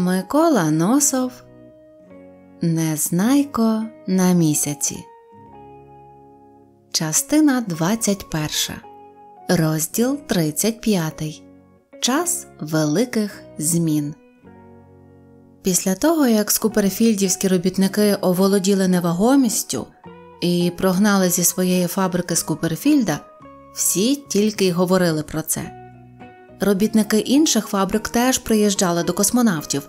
Микола Носов Незнайко на місяці. Частина 21. Розділ 35. Час великих змін. Після того, як скуперфільдівські робітники оволоділи невагомістю і прогнали зі своєї фабрики Скуперфільда, всі тільки й говорили про це. Робітники інших фабрик теж приїжджали до космонавтів,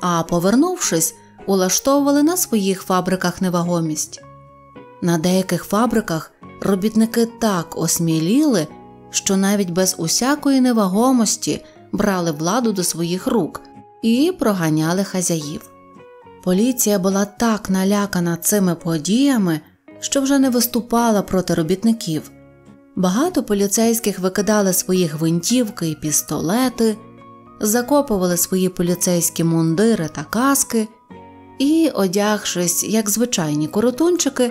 а повернувшись, улаштовували на своїх фабриках невагомість. На деяких фабриках робітники так осміліли, що навіть без усякої невагомості брали владу до своїх рук і проганяли хазяїв. Поліція була так налякана цими подіями, що вже не виступала проти робітників. Багато поліцейських викидали свої гвинтівки і пістолети, закопували свої поліцейські мундири та каски і, одягшись, як звичайні коротунчики,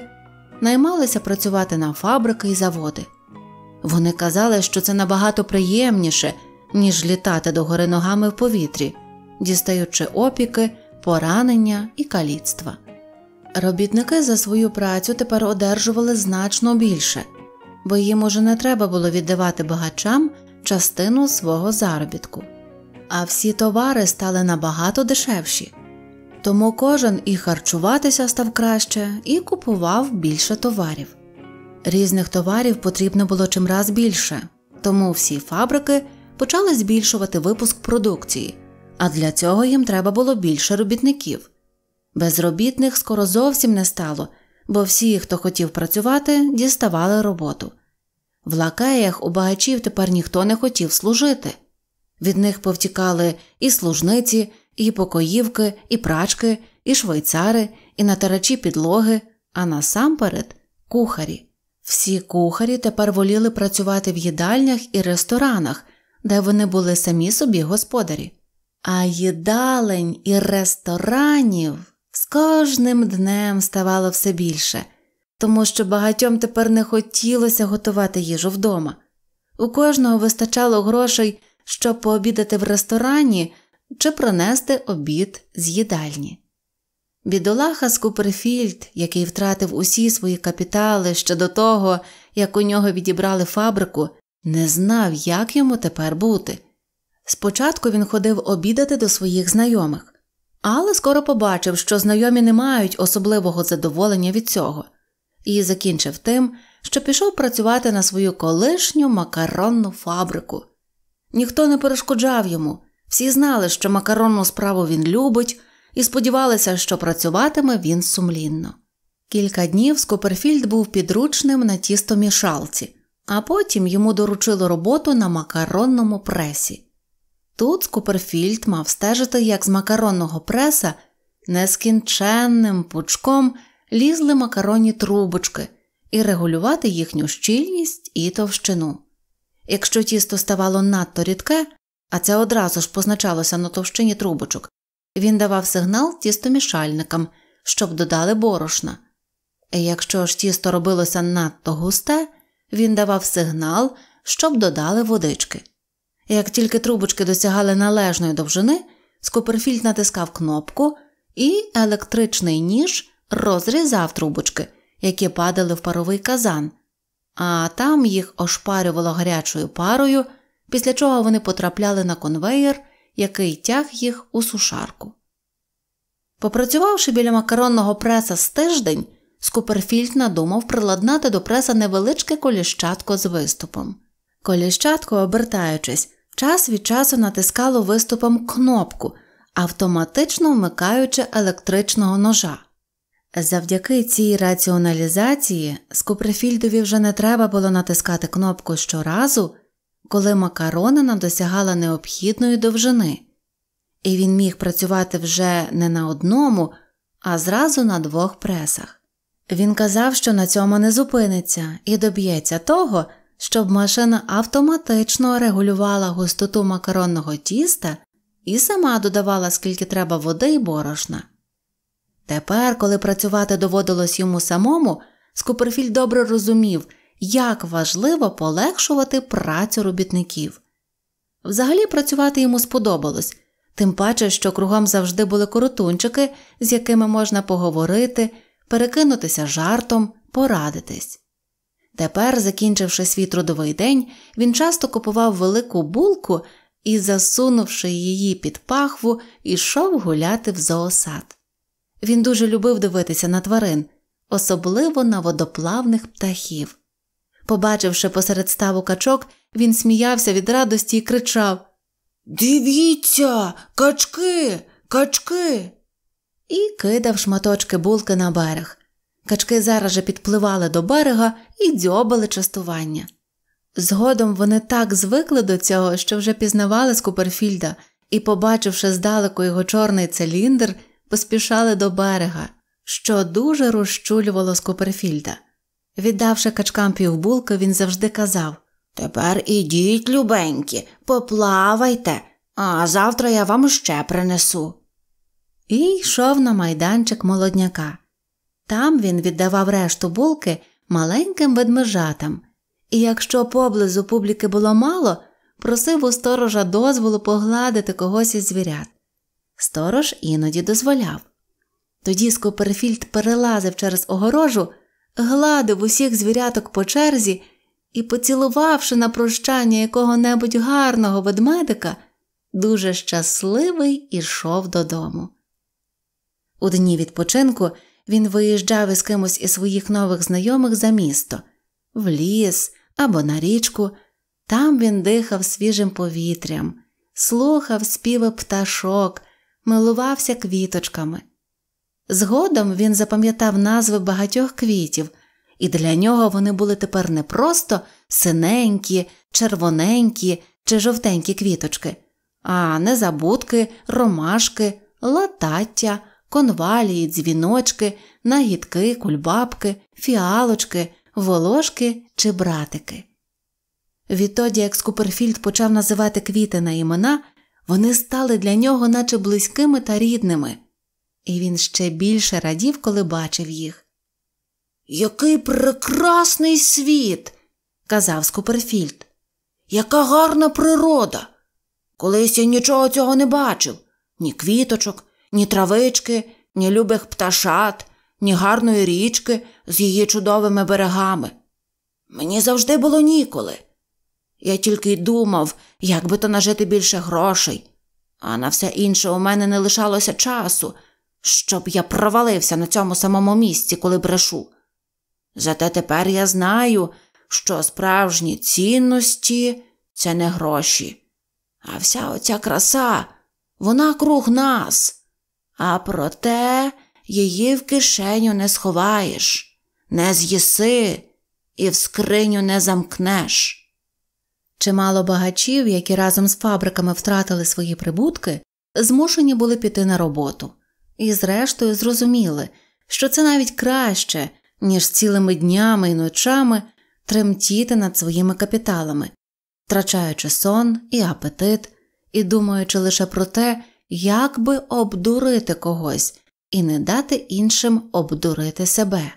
наймалися працювати на фабрики і заводи. Вони казали, що це набагато приємніше, ніж літати догори ногами в повітрі, дістаючи опіки, поранення і каліцтва. Робітники за свою працю тепер одержували значно більше бо їм уже не треба було віддавати багачам частину свого заробітку, а всі товари стали набагато дешевші, тому кожен і харчуватися став краще, і купував більше товарів. Різних товарів потрібно було чимраз більше, тому всі фабрики почали збільшувати випуск продукції, а для цього їм треба було більше робітників. Безробітних скоро зовсім не стало, бо всі, хто хотів працювати, діставали роботу. В лакеях у багачів тепер ніхто не хотів служити. Від них повтікали і служниці, і покоївки, і прачки, і швейцари, і натирачі підлоги, а насамперед кухарі. Всі кухарі тепер воліли працювати в їдальнях і ресторанах, де вони були самі собі господарі. А їдалень і ресторанів кожним днем ставало все більше, тому що багатьом тепер не хотілося готувати їжу вдома. У кожного вистачало грошей, щоб пообідати в ресторані чи пронести обід з їдальні. Бідолаха Скуперфільд, який втратив усі свої капітали ще до того, як у нього відібрали фабрику, не знав, як йому тепер бути. Спочатку він ходив обідати до своїх знайомих, але скоро побачив, що знайомі не мають особливого задоволення від цього, і закінчив тим, що пішов працювати на свою колишню макаронну фабрику. Ніхто не перешкоджав йому, всі знали, що макаронну справу він любить, і сподівалися, що працюватиме він сумлінно. Кілька днів Скоперфільд був підручним на тістомішалці, а потім йому доручили роботу на макаронному пресі. Тут Скуперфільд мав стежити, як з макаронного преса нескінченним пучком лізли макаронні трубочки і регулювати їхню щільність і товщину. Якщо тісто ставало надто рідке, а це одразу ж позначалося на товщині трубочок, він давав сигнал тістомішальникам, щоб додали борошна. Якщо ж тісто робилося надто густе, він давав сигнал, щоб додали водички. Як тільки трубочки досягали належної довжини, Скоперфільд натискав кнопку, і електричний ніж розрізав трубочки, які падали в паровий казан, а там їх ошпарювало гарячою парою, після чого вони потрапляли на конвеєр, який тяг їх у сушарку. Попрацювавши біля макаронного преса з тиждень, Скуперфільд надумав приладнати до преса невеличке коліщатко з виступом. Коліщатко, обертаючись, час від часу натискало виступом кнопку, автоматично вмикаючи електричного ножа. Завдяки цій раціоналізації Скуперфільдові вже не треба було натискати кнопку щоразу, коли макаронина досягала необхідної довжини, і він міг працювати вже не на одному, а зразу на двох пресах. Він казав, що на цьому не зупиниться і доб'ється того, щоб машина автоматично регулювала густоту макаронного тіста і сама додавала скільки треба води і борошна. Тепер, коли працювати доводилось йому самому, Скуперфіль добре розумів, як важливо полегшувати працю робітників. Взагалі працювати йому сподобалось, тим паче, що кругом завжди були коротунчики, з якими можна поговорити, перекинутися жартом, порадитись. Тепер, закінчивши свій трудовий день, він часто купував велику булку і, засунувши її під пахву, ішов гуляти в зоосад. Він дуже любив дивитися на тварин, особливо на водоплавних птахів. Побачивши посеред ставу качок, він сміявся від радості і кричав Дивіться, качки, качки. І кидав шматочки булки на берег. Качки зараз же підпливали до берега і дзьобали частування. Згодом вони так звикли до цього, що вже пізнавали Скуперфільда і, побачивши здалеку його чорний циліндр, поспішали до берега, що дуже розчулювало Скуперфільда. Віддавши качкам півбулки, він завжди казав Тепер ідіть, любенькі, поплавайте, а завтра я вам ще принесу. І йшов на майданчик молодняка. Там він віддавав решту булки маленьким ведмежатам, і якщо поблизу публіки було мало, просив у сторожа дозволу погладити когось із звірят. Сторож іноді дозволяв. Тоді Скоперфільд перелазив через огорожу, гладив усіх звіряток по черзі і, поцілувавши на прощання якого небудь гарного ведмедика, дуже щасливий ішов додому. У дні відпочинку він виїжджав із кимось із своїх нових знайомих за місто, в ліс або на річку. Там він дихав свіжим повітрям, слухав співи пташок, милувався квіточками. Згодом він запам'ятав назви багатьох квітів, і для нього вони були тепер не просто синенькі, червоненькі чи жовтенькі квіточки, а незабудки, ромашки, латаття, конвалії, дзвіночки, нагідки, кульбабки, фіалочки, волошки чи братики. Відтоді, як Скуперфільд почав називати квіти на імена, вони стали для нього наче близькими та рідними, і він ще більше радів, коли бачив їх. Який прекрасний світ, казав Скуперфільд. Яка гарна природа! Колись я нічого цього не бачив, ні квіточок, ні травички, ні любих пташат, ні гарної річки з її чудовими берегами. Мені завжди було ніколи. Я тільки й думав, як би то нажити більше грошей, а на все інше у мене не лишалося часу, щоб я провалився на цьому самому місці, коли брешу. Зате тепер я знаю, що справжні цінності це не гроші. А вся оця краса, вона круг нас. А проте її в кишеню не сховаєш, не з'їси і в скриню не замкнеш. Чимало багачів, які разом з фабриками втратили свої прибутки, змушені були піти на роботу, і, зрештою, зрозуміли, що це навіть краще, ніж цілими днями і ночами тремтіти над своїми капіталами, втрачаючи сон і апетит і думаючи лише про те, як би обдурити когось і не дати іншим обдурити себе.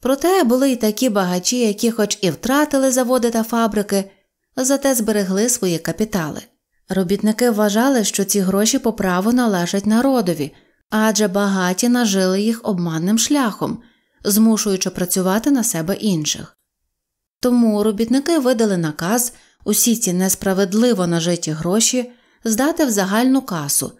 Проте були й такі багачі, які, хоч і втратили заводи та фабрики, зате зберегли свої капітали. Робітники вважали, що ці гроші по праву належать народові, адже багаті нажили їх обманним шляхом, змушуючи працювати на себе інших. Тому робітники видали наказ усі ці несправедливо нажиті гроші здати в загальну касу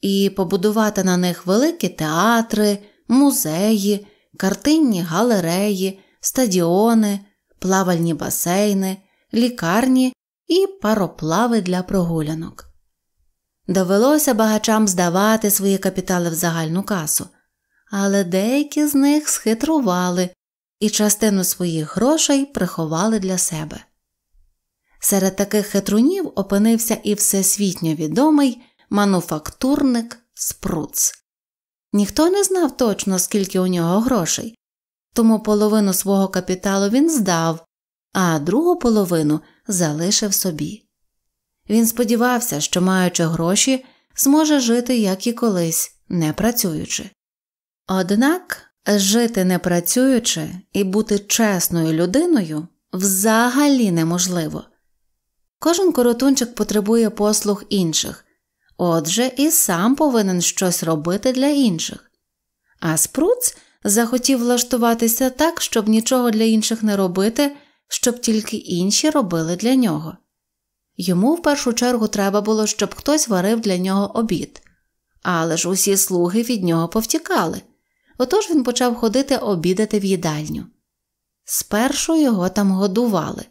і побудувати на них великі театри, музеї, картинні галереї, стадіони, плавальні басейни, лікарні і пароплави для прогулянок. Довелося багачам здавати свої капітали в загальну касу, але деякі з них схитрували і частину своїх грошей приховали для себе. Серед таких хитрунів опинився і всесвітньо відомий мануфактурник Спруц. Ніхто не знав точно, скільки у нього грошей, тому половину свого капіталу він здав, а другу половину залишив собі. Він сподівався, що, маючи гроші, зможе жити, як і колись, не працюючи. Однак жити не працюючи і бути чесною людиною взагалі неможливо. Кожен коротунчик потребує послуг інших, отже, і сам повинен щось робити для інших. А спруц захотів влаштуватися так, щоб нічого для інших не робити, щоб тільки інші робили для нього. Йому в першу чергу треба було, щоб хтось варив для нього обід, але ж усі слуги від нього повтікали, отож він почав ходити обідати в їдальню. Спершу його там годували.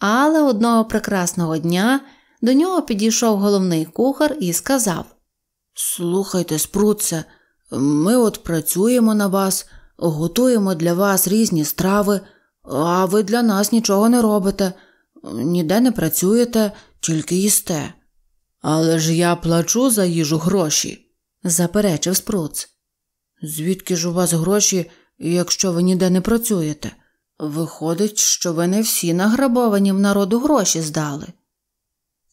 Але одного прекрасного дня до нього підійшов головний кухар і сказав: Слухайте, спруце, ми от працюємо на вас, готуємо для вас різні страви, а ви для нас нічого не робите, ніде не працюєте, тільки їсте. Але ж я плачу за їжу гроші, заперечив спруц. Звідки ж у вас гроші, якщо ви ніде не працюєте? Виходить, що ви не всі награбовані в народу гроші здали.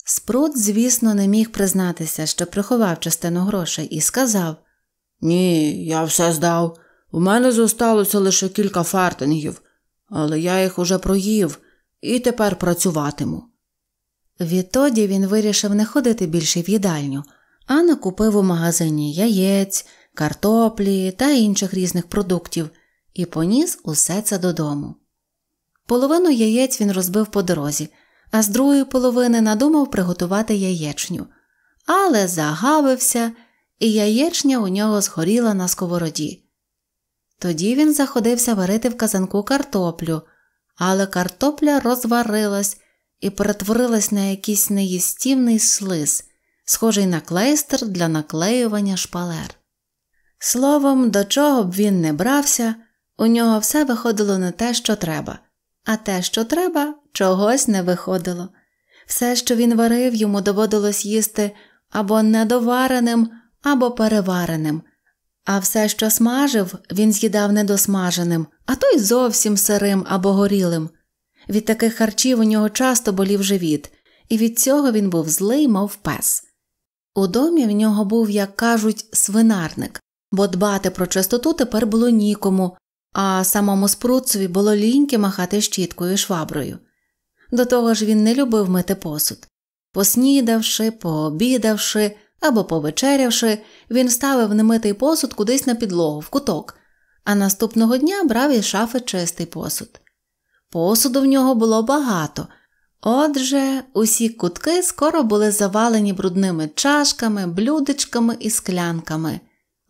Спрут, звісно, не міг признатися, що приховав частину грошей, і сказав Ні, я все здав. У мене зосталося лише кілька фартингів, але я їх уже проїв і тепер працюватиму. Відтоді він вирішив не ходити більше в їдальню, а накупив у магазині яєць, картоплі та інших різних продуктів, і поніс усе це додому. Половину яєць він розбив по дорозі, а з другої половини надумав приготувати яєчню, але загавився, і яєчня у нього згоріла на сковороді. Тоді він заходився варити в казанку картоплю, але картопля розварилась і перетворилась на якийсь неїстівний слиз, схожий на клейстер для наклеювання шпалер. Словом, до чого б він не брався. У нього все виходило не те, що треба, а те, що треба, чогось не виходило. Все, що він варив, йому доводилось їсти або недовареним, або перевареним, а все, що смажив, він з'їдав недосмаженим, а то й зовсім сирим або горілим. Від таких харчів у нього часто болів живіт, і від цього він був злий, мов пес. У домі в нього був, як кажуть, свинарник, бо дбати про чистоту тепер було нікому, а самому спруцеві було ліньки махати щіткою шваброю. До того ж він не любив мити посуд. Поснідавши, пообідавши або повечерявши, він ставив немитий посуд кудись на підлогу, в куток, а наступного дня брав із шафи чистий посуд. Посуду в нього було багато. Отже, усі кутки скоро були завалені брудними чашками, блюдечками і склянками,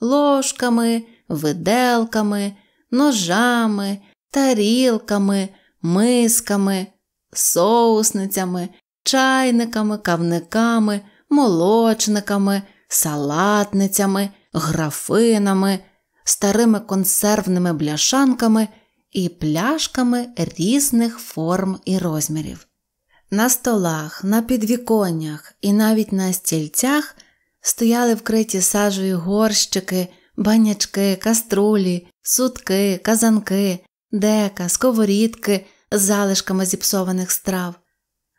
ложками, виделками, ножами, тарілками, мисками, соусницями, чайниками, кавниками, молочниками, салатницями, графинами, старими консервними бляшанками і пляшками різних форм і розмірів. На столах, на підвіконнях і навіть на стільцях стояли вкриті сажею горщики банячки, каструлі, сутки, казанки, дека, сковорідки з залишками зіпсованих страв.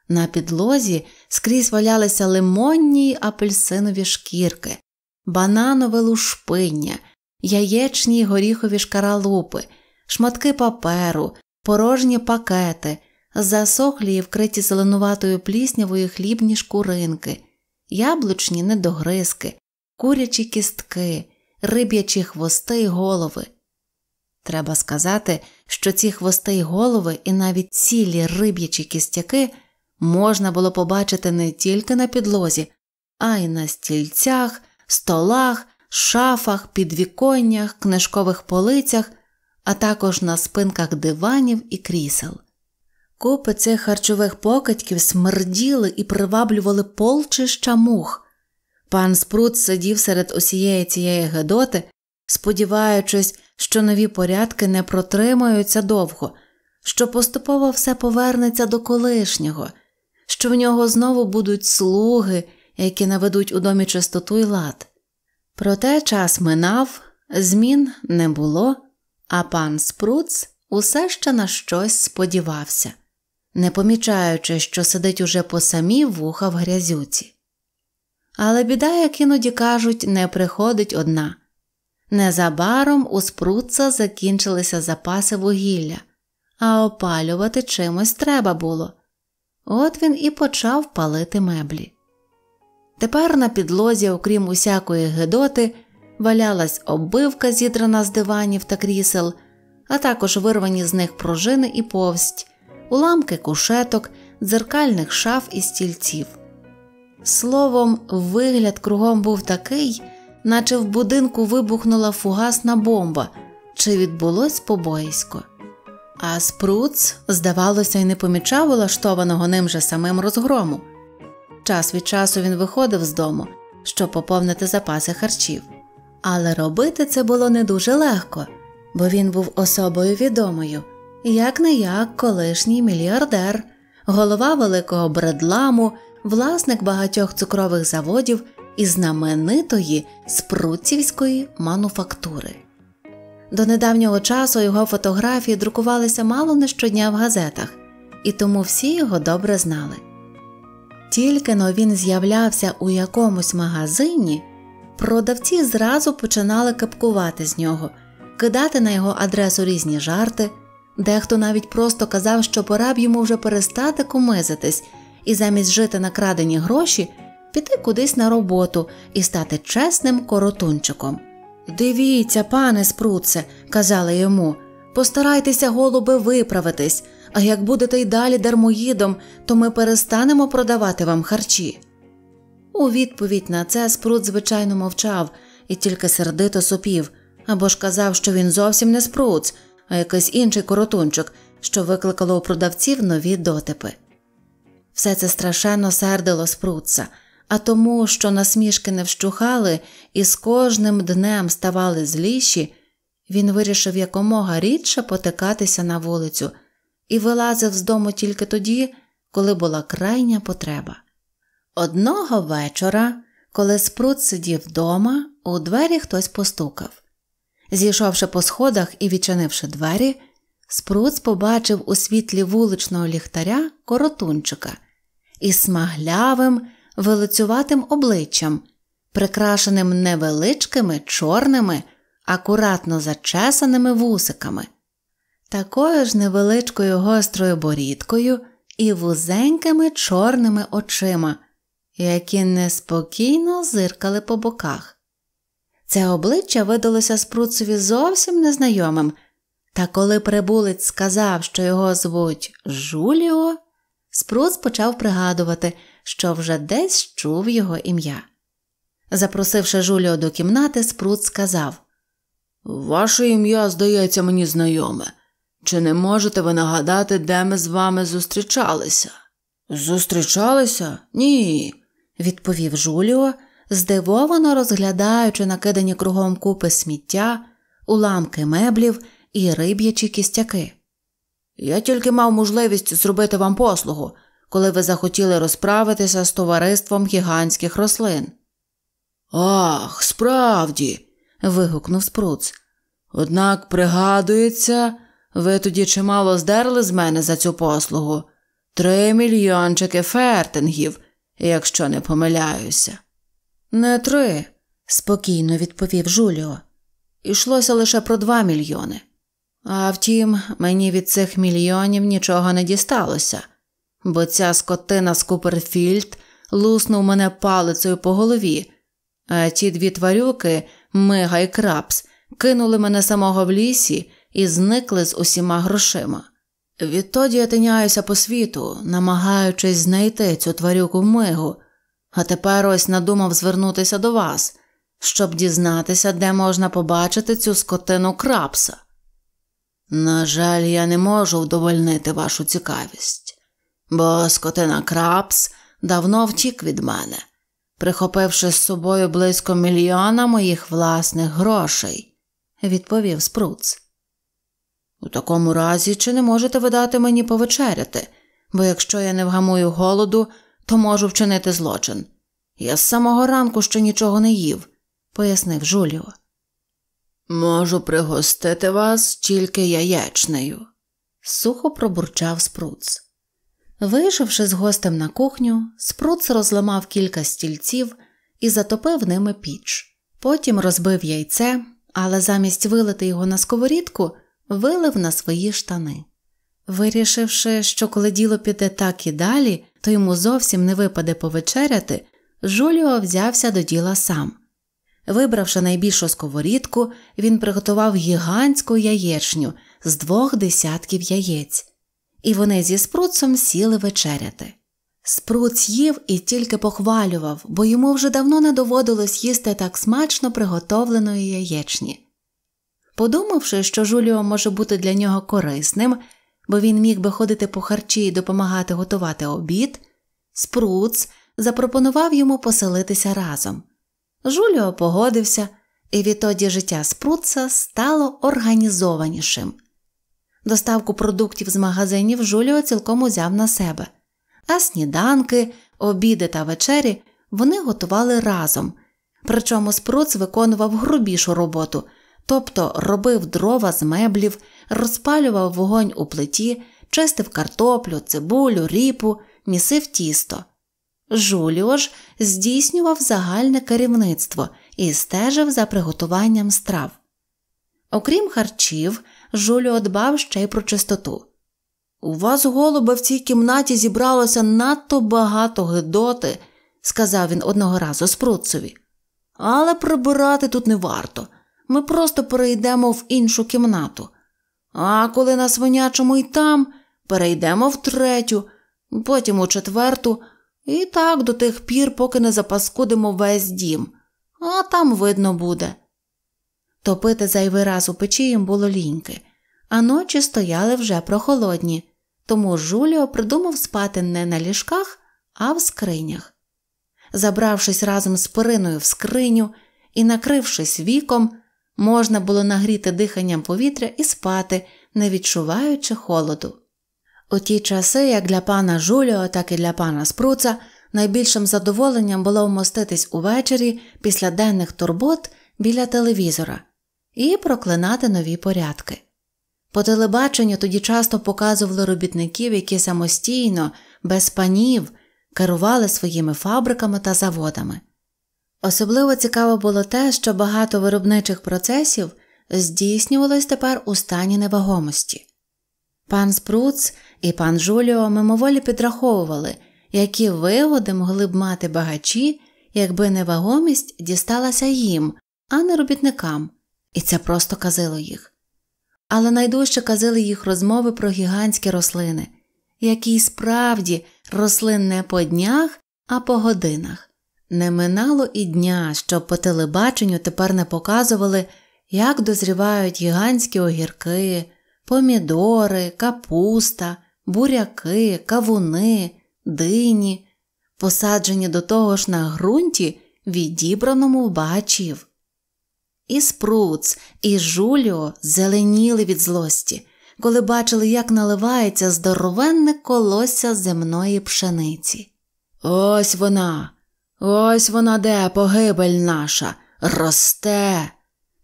На підлозі скрізь валялися лимонні й апельсинові шкірки, бананове лушпиння, яєчні й горіхові шкаралупи, шматки паперу, порожні пакети, засохлі і вкриті зеленуватою пліснявою хлібні шкуринки, яблучні недогризки, курячі кістки риб'ячі хвости й голови. Треба сказати, що ці хвости й голови, і навіть цілі риб'ячі кістяки можна було побачити не тільки на підлозі, а й на стільцях, столах, шафах, підвіконнях, книжкових полицях, а також на спинках диванів і крісел. Купи цих харчових покидьків смерділи і приваблювали полчища мух. Пан Спрут сидів серед усієї цієї Гедоти, сподіваючись, що нові порядки не протримаються довго, що поступово все повернеться до колишнього, що в нього знову будуть слуги, які наведуть у домі чистоту й лад. Проте час минав, змін не було, а пан Спруц усе ще на щось сподівався, не помічаючи, що сидить уже по самі вуха в грязюці але біда, як іноді кажуть, не приходить одна. Незабаром у спрутца закінчилися запаси вугілля, а опалювати чимось треба було. От він і почав палити меблі. Тепер на підлозі, окрім усякої гидоти, валялась оббивка, зідрана з диванів та крісел, а також вирвані з них пружини і повсть, уламки кушеток, дзеркальних шаф і стільців. Словом, вигляд кругом був такий, наче в будинку вибухнула фугасна бомба, чи відбулось побоїсько. А спруц, здавалося, й не помічав улаштованого ним же самим розгрому. Час від часу він виходив з дому, щоб поповнити запаси харчів. Але робити це було не дуже легко, бо він був особою відомою, як не як колишній мільярдер, голова великого бредламу власник багатьох цукрових заводів і знаменитої спруцівської мануфактури. До недавнього часу його фотографії друкувалися мало не щодня в газетах, і тому всі його добре знали. Тільки но він з'являвся у якомусь магазині, продавці зразу починали капкувати з нього, кидати на його адресу різні жарти, дехто навіть просто казав, що пора б йому вже перестати кумизитись і замість жити на крадені гроші піти кудись на роботу і стати чесним коротунчиком. Дивіться, пане спруце, казали йому, постарайтеся, голуби, виправитись, а як будете й далі дармоїдом, то ми перестанемо продавати вам харчі. У відповідь на це спрут, звичайно, мовчав і тільки сердито сопів або ж казав, що він зовсім не спруц, а якийсь інший коротунчик, що викликало у продавців нові дотипи. Все це страшенно сердило спруца, а тому, що насмішки не вщухали і з кожним днем ставали зліші, він вирішив якомога рідше потикатися на вулицю і вилазив з дому тільки тоді, коли була крайня потреба. Одного вечора, коли спрут сидів вдома, у двері хтось постукав. Зійшовши по сходах і відчинивши двері, спруц побачив у світлі вуличного ліхтаря коротунчика – і смаглявим, велицюватим обличчям, прикрашеним невеличкими чорними, акуратно зачесаними вусиками, такою ж невеличкою гострою борідкою і вузенькими чорними очима, які неспокійно зиркали по боках. Це обличчя видалося спруцеві зовсім незнайомим, та коли прибулець сказав, що його звуть Жуліо, Спрус почав пригадувати, що вже десь чув його ім'я. Запросивши Жуліо до кімнати, Спрут сказав Ваше ім'я, здається, мені знайоме. Чи не можете ви нагадати, де ми з вами зустрічалися? Зустрічалися? Ні, відповів Жуліо, здивовано розглядаючи накидані кругом купи сміття, уламки меблів і риб'ячі кістяки. Я тільки мав можливість зробити вам послугу, коли ви захотіли розправитися з товариством гігантських рослин. Ах, справді. вигукнув спруц. Однак, пригадується, ви тоді чимало здерли з мене за цю послугу три мільйончики фертингів, якщо не помиляюся. Не три, спокійно відповів Жуліо. Ішлося лише про два мільйони. А втім, мені від цих мільйонів нічого не дісталося, бо ця скотина з Куперфільд луснув мене палицею по голові, а ті дві тварюки, мига і Крабс, кинули мене самого в лісі і зникли з усіма грошима. Відтоді я тиняюся по світу, намагаючись знайти цю тварюку мигу, а тепер ось надумав звернутися до вас, щоб дізнатися, де можна побачити цю скотину крапса. На жаль, я не можу вдовольнити вашу цікавість, бо скотина Крабс давно втік від мене, прихопивши з собою близько мільйона моїх власних грошей, відповів Спруц. У такому разі, чи не можете ви дати мені повечеряти, бо якщо я не вгамую голоду, то можу вчинити злочин. Я з самого ранку ще нічого не їв, пояснив Жуліо. Можу пригостити вас тільки яєчнею, сухо пробурчав спруц. Вийшовши з гостем на кухню, спруц розламав кілька стільців і затопив ними піч. Потім розбив яйце, але замість вилити його на сковорідку, вилив на свої штани. Вирішивши, що коли діло піде так і далі, то йому зовсім не випаде повечеряти, Жуліо взявся до діла сам. Вибравши найбільшу сковорідку, він приготував гігантську яєчню з двох десятків яєць, і вони зі спруцом сіли вечеряти. Спруц їв і тільки похвалював, бо йому вже давно не доводилось їсти так смачно приготовленої яєчні. Подумавши, що Жуліо може бути для нього корисним, бо він міг би ходити по харчі і допомагати готувати обід, спруц запропонував йому поселитися разом. Жуліо погодився, і відтоді життя спруца стало організованішим. Доставку продуктів з магазинів Жуліо цілком узяв на себе, а сніданки, обіди та вечері вони готували разом. Причому спруц виконував грубішу роботу, тобто робив дрова з меблів, розпалював вогонь у плиті, чистив картоплю, цибулю, ріпу, місив тісто. Жуліо ж здійснював загальне керівництво і стежив за приготуванням страв. Окрім харчів, Жуліо дбав ще й про чистоту. У вас, голубе, в цій кімнаті зібралося надто багато гидоти, сказав він одного разу спруцові. Але прибирати тут не варто. Ми просто перейдемо в іншу кімнату. А коли на свинячому й там, перейдемо в третю, потім у четверту, і так до тих пір, поки не запаскудимо весь дім, а там видно буде. Топити зайвий раз у печі їм було ліньки, а ночі стояли вже прохолодні, тому Жуліо придумав спати не на ліжках, а в скринях. Забравшись разом з периною в скриню і накрившись віком, можна було нагріти диханням повітря і спати, не відчуваючи холоду. У ті часи, як для пана Жуліо, так і для пана Спруца, найбільшим задоволенням було вмоститись увечері після денних турбот біля телевізора і проклинати нові порядки. По телебаченню тоді часто показували робітників, які самостійно, без панів, керували своїми фабриками та заводами. Особливо цікаво було те, що багато виробничих процесів здійснювалось тепер у стані невагомості. Пан Спруц і пан Жуліо мимоволі підраховували, які вигоди могли б мати багачі, якби невагомість дісталася їм, а не робітникам, і це просто казило їх. Але найдужче казили їх розмови про гігантські рослини, які й справді росли не по днях, а по годинах. Не минало і дня, щоб по телебаченню тепер не показували, як дозрівають гігантські огірки, помідори, капуста, буряки, кавуни, дині, посаджені до того ж на ґрунті, відібраному бачів. І спруц, і жуліо зеленіли від злості, коли бачили, як наливається здоровенне колосся земної пшениці. Ось вона, ось вона де погибель наша, росте,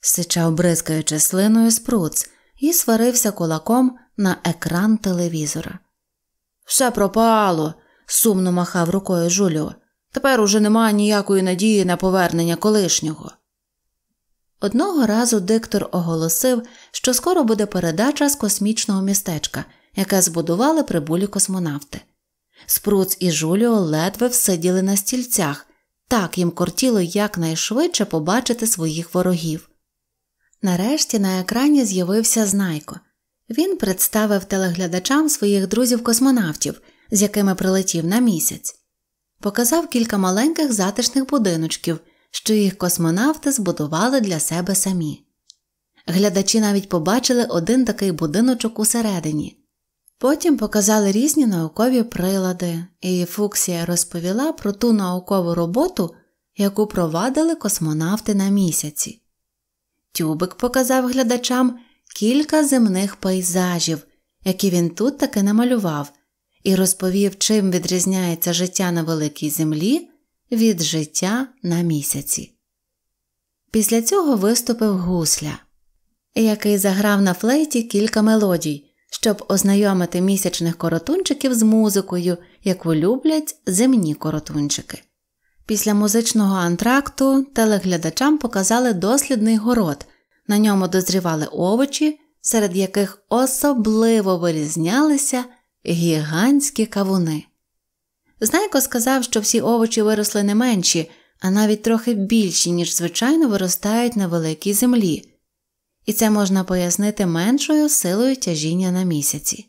сичав бризкаючи слиною спруц і сварився кулаком на екран телевізора. Все пропало, сумно махав рукою Жуліо. Тепер уже немає ніякої надії на повернення колишнього. Одного разу диктор оголосив, що скоро буде передача з космічного містечка, яке збудували прибулі космонавти. Спруц і Жуліо ледве всиділи на стільцях, так їм кортіло якнайшвидше побачити своїх ворогів. Нарешті на екрані з'явився знайко. Він представив телеглядачам своїх друзів-космонавтів, з якими прилетів на місяць, показав кілька маленьких затишних будиночків, що їх космонавти збудували для себе самі. Глядачі навіть побачили один такий будиночок усередині. Потім показали різні наукові прилади, і Фуксія розповіла про ту наукову роботу, яку провадили космонавти на місяці. Тюбик показав глядачам кілька земних пейзажів, які він тут таки намалював, і розповів, чим відрізняється життя на великій землі від життя на місяці. Після цього виступив гусля, який заграв на флейті кілька мелодій, щоб ознайомити місячних коротунчиків з музикою, яку люблять земні коротунчики. Після музичного антракту телеглядачам показали дослідний город, на ньому дозрівали овочі, серед яких особливо вирізнялися гігантські кавуни. Знайко сказав, що всі овочі виросли не менші, а навіть трохи більші, ніж звичайно виростають на великій землі, і це можна пояснити меншою силою тяжіння на місяці.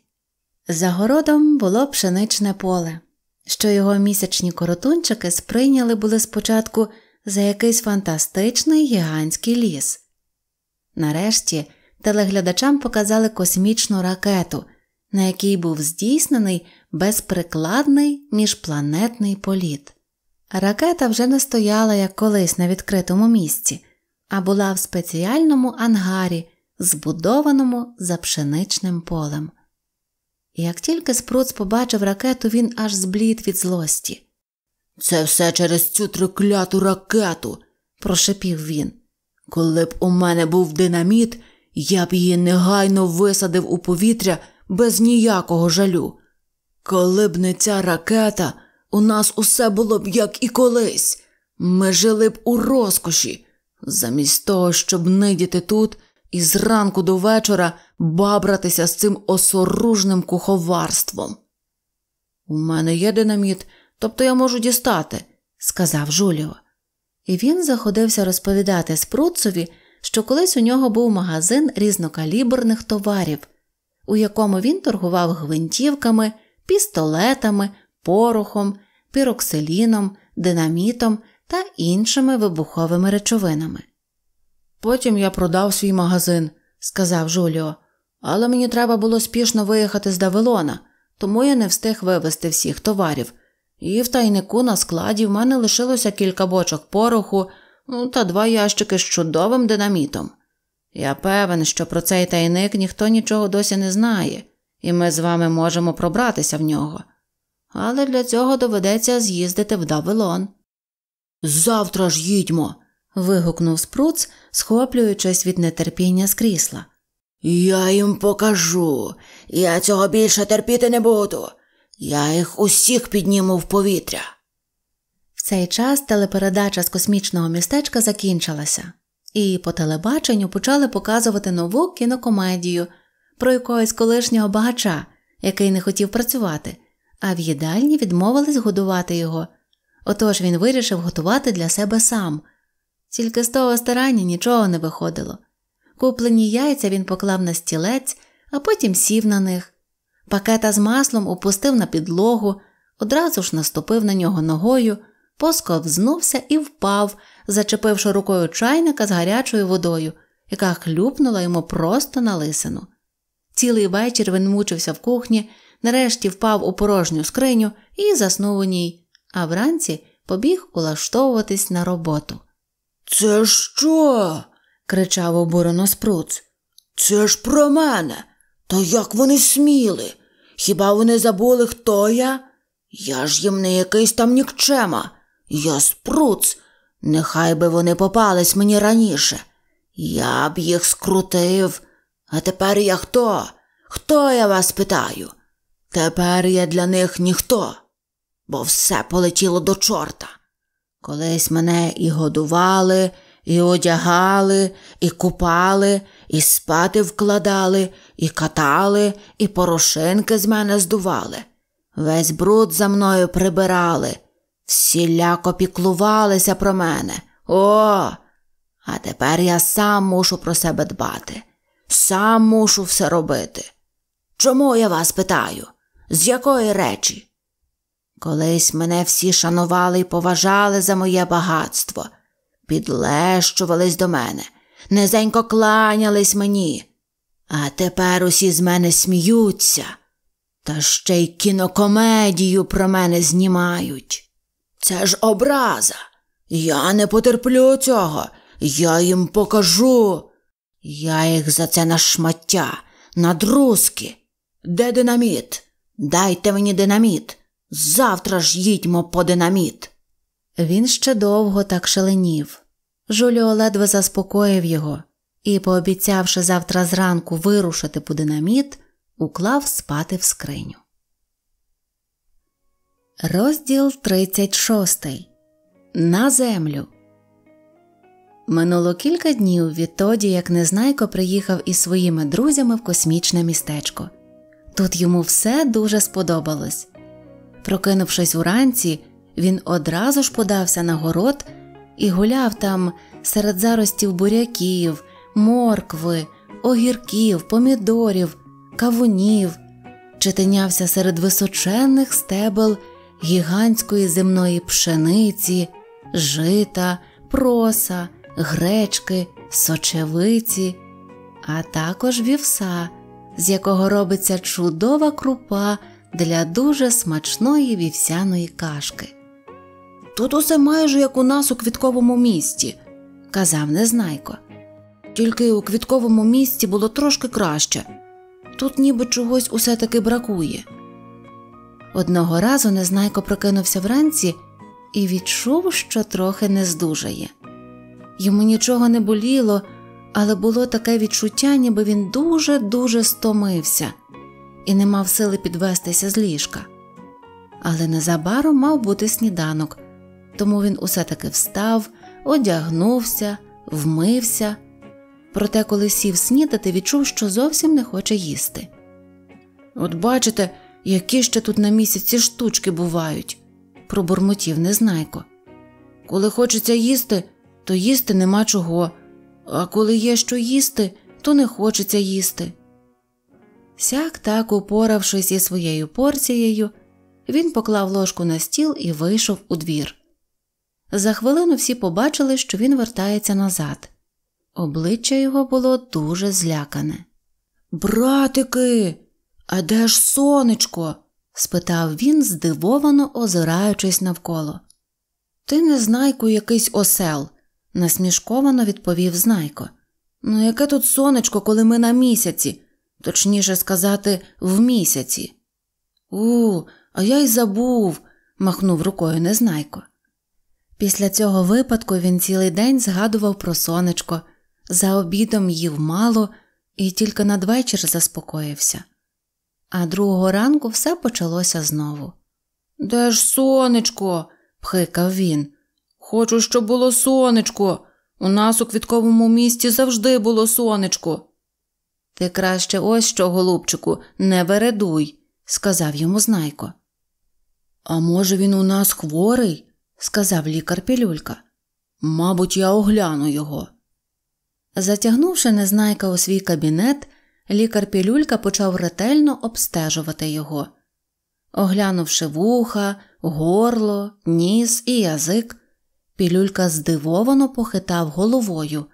За городом було пшеничне поле, що його місячні коротунчики сприйняли були спочатку за якийсь фантастичний гігантський ліс. Нарешті телеглядачам показали космічну ракету, на якій був здійснений безприкладний міжпланетний політ. Ракета вже не стояла як колись на відкритому місці, а була в спеціальному ангарі, збудованому за пшеничним полем. як тільки Спруц побачив ракету, він аж зблід від злості. Це все через цю трикляту ракету, прошепів він. Коли б у мене був динаміт, я б її негайно висадив у повітря без ніякого жалю. Коли б не ця ракета, у нас усе було б як і колись. Ми жили б у розкоші, замість того, щоб нидіти тут і зранку до вечора бабратися з цим осоружним куховарством. У мене є динаміт, тобто я можу дістати, сказав Жуліо і він заходився розповідати спруцові, що колись у нього був магазин різнокаліберних товарів, у якому він торгував гвинтівками, пістолетами, порохом, піроксиліном, динамітом та іншими вибуховими речовинами. Потім я продав свій магазин, сказав Жуліо, але мені треба було спішно виїхати з Давилона, тому я не встиг вивезти всіх товарів. І в тайнику на складі в мене лишилося кілька бочок пороху ну, та два ящики з чудовим динамітом. Я певен, що про цей тайник ніхто нічого досі не знає, і ми з вами можемо пробратися в нього. Але для цього доведеться з'їздити в Давилон. Завтра ж їдьмо. вигукнув спруц, схоплюючись від нетерпіння з крісла. Я їм покажу. Я цього більше терпіти не буду. Я їх усіх підніму в повітря. В цей час телепередача з космічного містечка закінчилася, і по телебаченню почали показувати нову кінокомедію про якогось колишнього багача, який не хотів працювати, а в їдальні відмовились годувати його. Отож він вирішив готувати для себе сам, тільки з того старання нічого не виходило. Куплені яйця він поклав на стілець, а потім сів на них. Пакета з маслом опустив на підлогу, одразу ж наступив на нього ногою, посковзнувся і впав, зачепивши рукою чайника з гарячою водою, яка хлюпнула йому просто на лисину. Цілий вечір він мучився в кухні, нарешті впав у порожню скриню і заснув у ній, а вранці побіг улаштовуватись на роботу. Це що? кричав обурено спруц. Це ж про мене. Та як вони сміли? Хіба вони забули, хто я? Я ж їм не якийсь там нікчема. Я спруц. Нехай би вони попались мені раніше. Я б їх скрутив. А тепер я хто? Хто я вас питаю? Тепер я для них ніхто, бо все полетіло до чорта. Колись мене і годували, і одягали, і купали, і спати вкладали, і катали, і порошинки з мене здували. Весь бруд за мною прибирали, всіляко піклувалися про мене. О! А тепер я сам мушу про себе дбати, сам мушу все робити. Чому я вас питаю? З якої речі? Колись мене всі шанували і поважали за моє багатство, підлещувались до мене, низенько кланялись мені, а тепер усі з мене сміються, та ще й кінокомедію про мене знімають. Це ж образа. Я не потерплю цього, я їм покажу. Я їх за це на шмаття, на друзки. Де динаміт? Дайте мені динаміт. Завтра ж їдьмо по динаміт. Він ще довго так шаленів. Жуліо ледве заспокоїв його і, пообіцявши завтра зранку вирушити по динаміт, уклав спати в скриню. Розділ 36 На землю. Минуло кілька днів відтоді, як Незнайко приїхав із своїми друзями в космічне містечко. Тут йому все дуже сподобалось. Прокинувшись уранці, він одразу ж подався на город і гуляв там серед заростів буряків, моркви, огірків, помідорів, кавунів, читинявся серед височенних стебел гігантської земної пшениці, жита, проса, гречки, сочевиці, а також вівса, з якого робиться чудова крупа для дуже смачної вівсяної кашки. Тут усе майже як у нас у квітковому місті, казав Незнайко тільки у квітковому місці було трошки краще тут ніби чогось усе таки бракує. Одного разу незнайко прокинувся вранці і відчув, що трохи не здужає. Йому нічого не боліло, але було таке відчуття, ніби він дуже дуже стомився і не мав сили підвестися з ліжка. Але незабаром мав бути сніданок, тому він усе таки встав, одягнувся, вмився проте, коли сів снідати, відчув, що зовсім не хоче їсти. От бачите, які ще тут на місяці штучки бувають, пробурмотів незнайко. Коли хочеться їсти, то їсти нема чого, а коли є що їсти, то не хочеться їсти. Сяк так, упоравшись зі своєю порцією, він поклав ложку на стіл і вийшов у двір. За хвилину всі побачили, що він вертається назад. Обличчя його було дуже злякане. Братики, а де ж сонечко? спитав він, здивовано озираючись навколо. Ти не знайку якийсь осел, насмішковано відповів знайко. Ну, яке тут сонечко, коли ми на місяці, точніше сказати, в місяці. У, а я й забув, махнув рукою незнайко. Після цього випадку він цілий день згадував про сонечко. За обідом їв мало і тільки надвечір заспокоївся. А другого ранку все почалося знову. Де ж сонечко? пхикав він. Хочу, щоб було сонечко. У нас у квітковому місті завжди було сонечко. Ти краще ось що, голубчику, не вередуй, сказав йому знайко. А може, він у нас хворий? сказав лікар Пілюлька. Мабуть, я огляну його. Затягнувши незнайка у свій кабінет, лікар Пілюлька почав ретельно обстежувати його. Оглянувши вуха, горло, ніс і язик, Пілюлька здивовано похитав головою.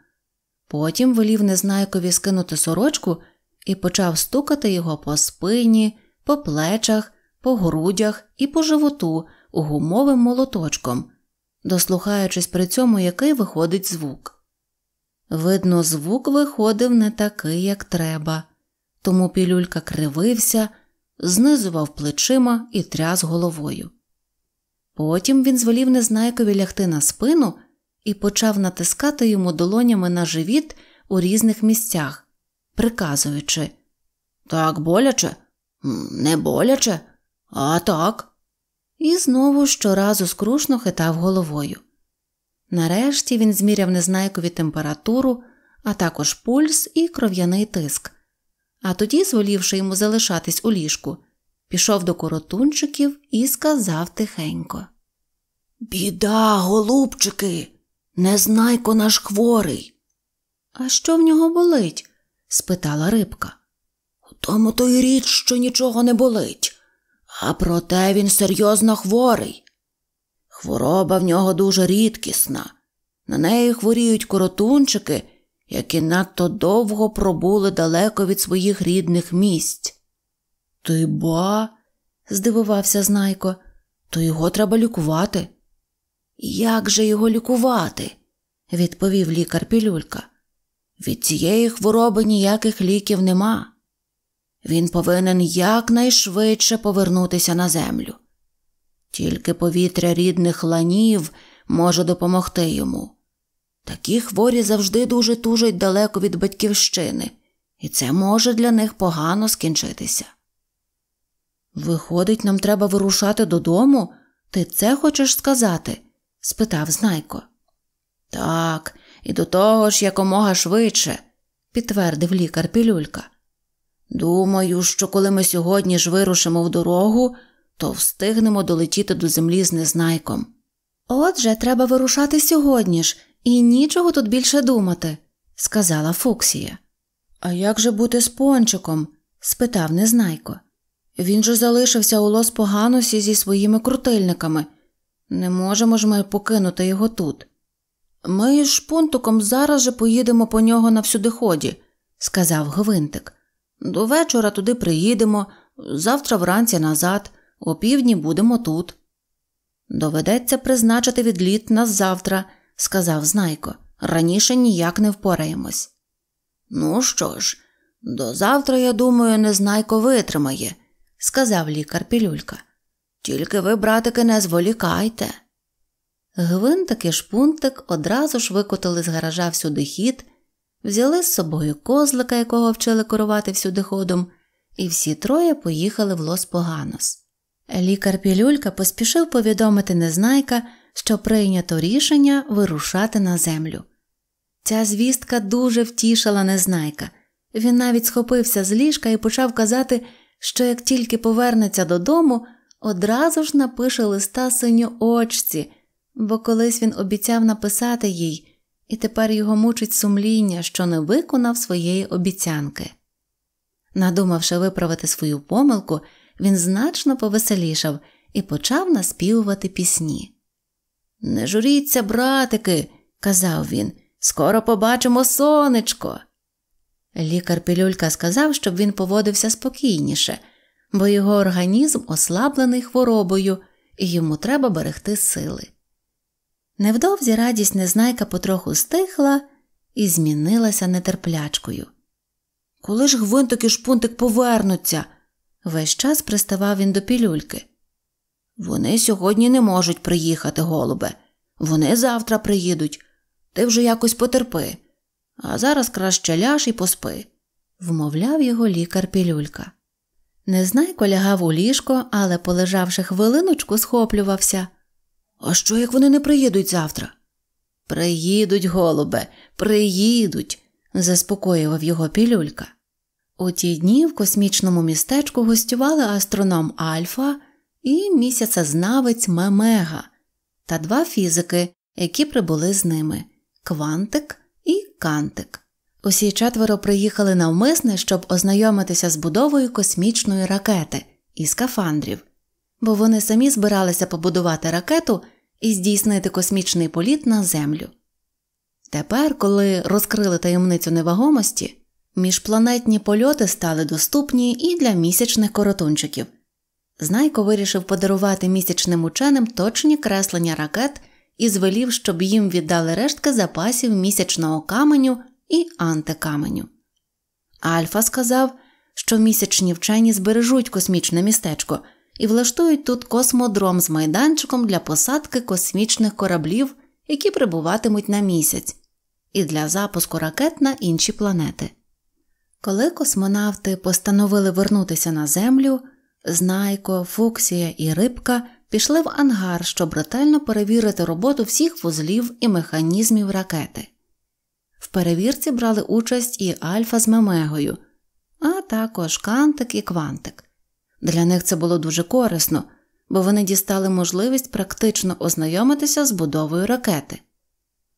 Потім велів незнайкові скинути сорочку і почав стукати його по спині, по плечах, по грудях і по животу гумовим молоточком, дослухаючись при цьому, який виходить звук. Видно, звук виходив не такий, як треба, тому пілюлька кривився, знизував плечима і тряс головою. Потім він звелів незнайкові лягти на спину і почав натискати йому долонями на живіт у різних місцях, приказуючи Так боляче, не боляче, а так. І знову щоразу скрушно хитав головою. Нарешті він зміряв незнайкові температуру, а також пульс і кров'яний тиск. А тоді, зволівши йому залишатись у ліжку, пішов до коротунчиків і сказав тихенько: Біда, голубчики, незнайко наш хворий. А що в нього болить? спитала рибка. У тому то й річ, що нічого не болить, а проте він серйозно хворий. Хвороба в нього дуже рідкісна. На неї хворіють коротунчики, які надто довго пробули далеко від своїх рідних місць. Ти ба, здивувався Знайко, то його треба лікувати. Як же його лікувати? відповів лікар Пілюлька. Від цієї хвороби ніяких ліків нема. Він повинен якнайшвидше повернутися на землю. Тільки повітря рідних ланів може допомогти йому. Такі хворі завжди дуже тужать далеко від батьківщини, і це може для них погано скінчитися. Виходить, нам треба вирушати додому? Ти це хочеш сказати? спитав Знайко. Так, і до того ж якомога швидше, підтвердив лікар Пілюлька. Думаю, що коли ми сьогодні ж вирушимо в дорогу, то встигнемо долетіти до землі з незнайком. Отже, треба вирушати сьогодні ж і нічого тут більше думати, сказала Фуксія. А як же бути з пончиком? спитав незнайко. Він же залишився у лос поганосі зі своїми крутильниками. Не можемо ж ми покинути його тут. Ми ж пунтуком зараз же поїдемо по нього на всюдиході, сказав Гвинтик. До вечора туди приїдемо, завтра вранці назад. О півдні будемо тут. Доведеться призначити відліт на завтра, сказав Знайко. Раніше ніяк не впораємось. Ну що ж, до завтра, я думаю, незнайко витримає, сказав лікар Пілюлька. Тільки ви, братики, не зволікайте. Гвинтик і шпунтик одразу ж викотали з гаража всюди хід, взяли з собою козлика, якого вчили керувати всюди ходом, і всі троє поїхали в Лос Поганос. Лікар Пілюлька поспішив повідомити незнайка, що прийнято рішення вирушати на землю. Ця звістка дуже втішила незнайка. Він навіть схопився з ліжка і почав казати, що як тільки повернеться додому, одразу ж напише листа очці, бо колись він обіцяв написати їй, і тепер його мучить сумління, що не виконав своєї обіцянки. Надумавши виправити свою помилку, він значно повеселішав і почав наспівувати пісні. Не журіться, братики, казав він, скоро побачимо сонечко. Лікар Пілюлька сказав, щоб він поводився спокійніше, бо його організм ослаблений хворобою, і йому треба берегти сили. Невдовзі радість незнайка потроху стихла і змінилася нетерплячкою. Коли ж гвинтик і шпунтик повернуться, Весь час приставав він до пілюльки. Вони сьогодні не можуть приїхати, голубе, вони завтра приїдуть. Ти вже якось потерпи, а зараз краще ляж і поспи, вмовляв його лікар пілюлька. Незнайко лягав у ліжко, але, полежавши хвилиночку, схоплювався. А що, як вони не приїдуть завтра? Приїдуть, голубе, приїдуть, заспокоював його пілюлька. У ті дні в космічному містечку гостювали астроном Альфа і місяцезнавець Мемега та два фізики, які прибули з ними Квантик і Кантик. Усі четверо приїхали навмисне, щоб ознайомитися з будовою космічної ракети і скафандрів, бо вони самі збиралися побудувати ракету і здійснити космічний політ на Землю. Тепер, коли розкрили таємницю невагомості, Міжпланетні польоти стали доступні і для місячних коротунчиків. Знайко вирішив подарувати місячним ученим точні креслення ракет і звелів, щоб їм віддали рештки запасів місячного каменю і антикаменю. Альфа сказав, що місячні вчені збережуть космічне містечко і влаштують тут космодром з майданчиком для посадки космічних кораблів, які прибуватимуть на місяць, і для запуску ракет на інші планети. Коли космонавти постановили вернутися на землю, знайко, фуксія і рибка пішли в ангар, щоб ретельно перевірити роботу всіх вузлів і механізмів ракети. В перевірці брали участь і Альфа з Мемегою, а також Кантик і Квантик. Для них це було дуже корисно, бо вони дістали можливість практично ознайомитися з будовою ракети.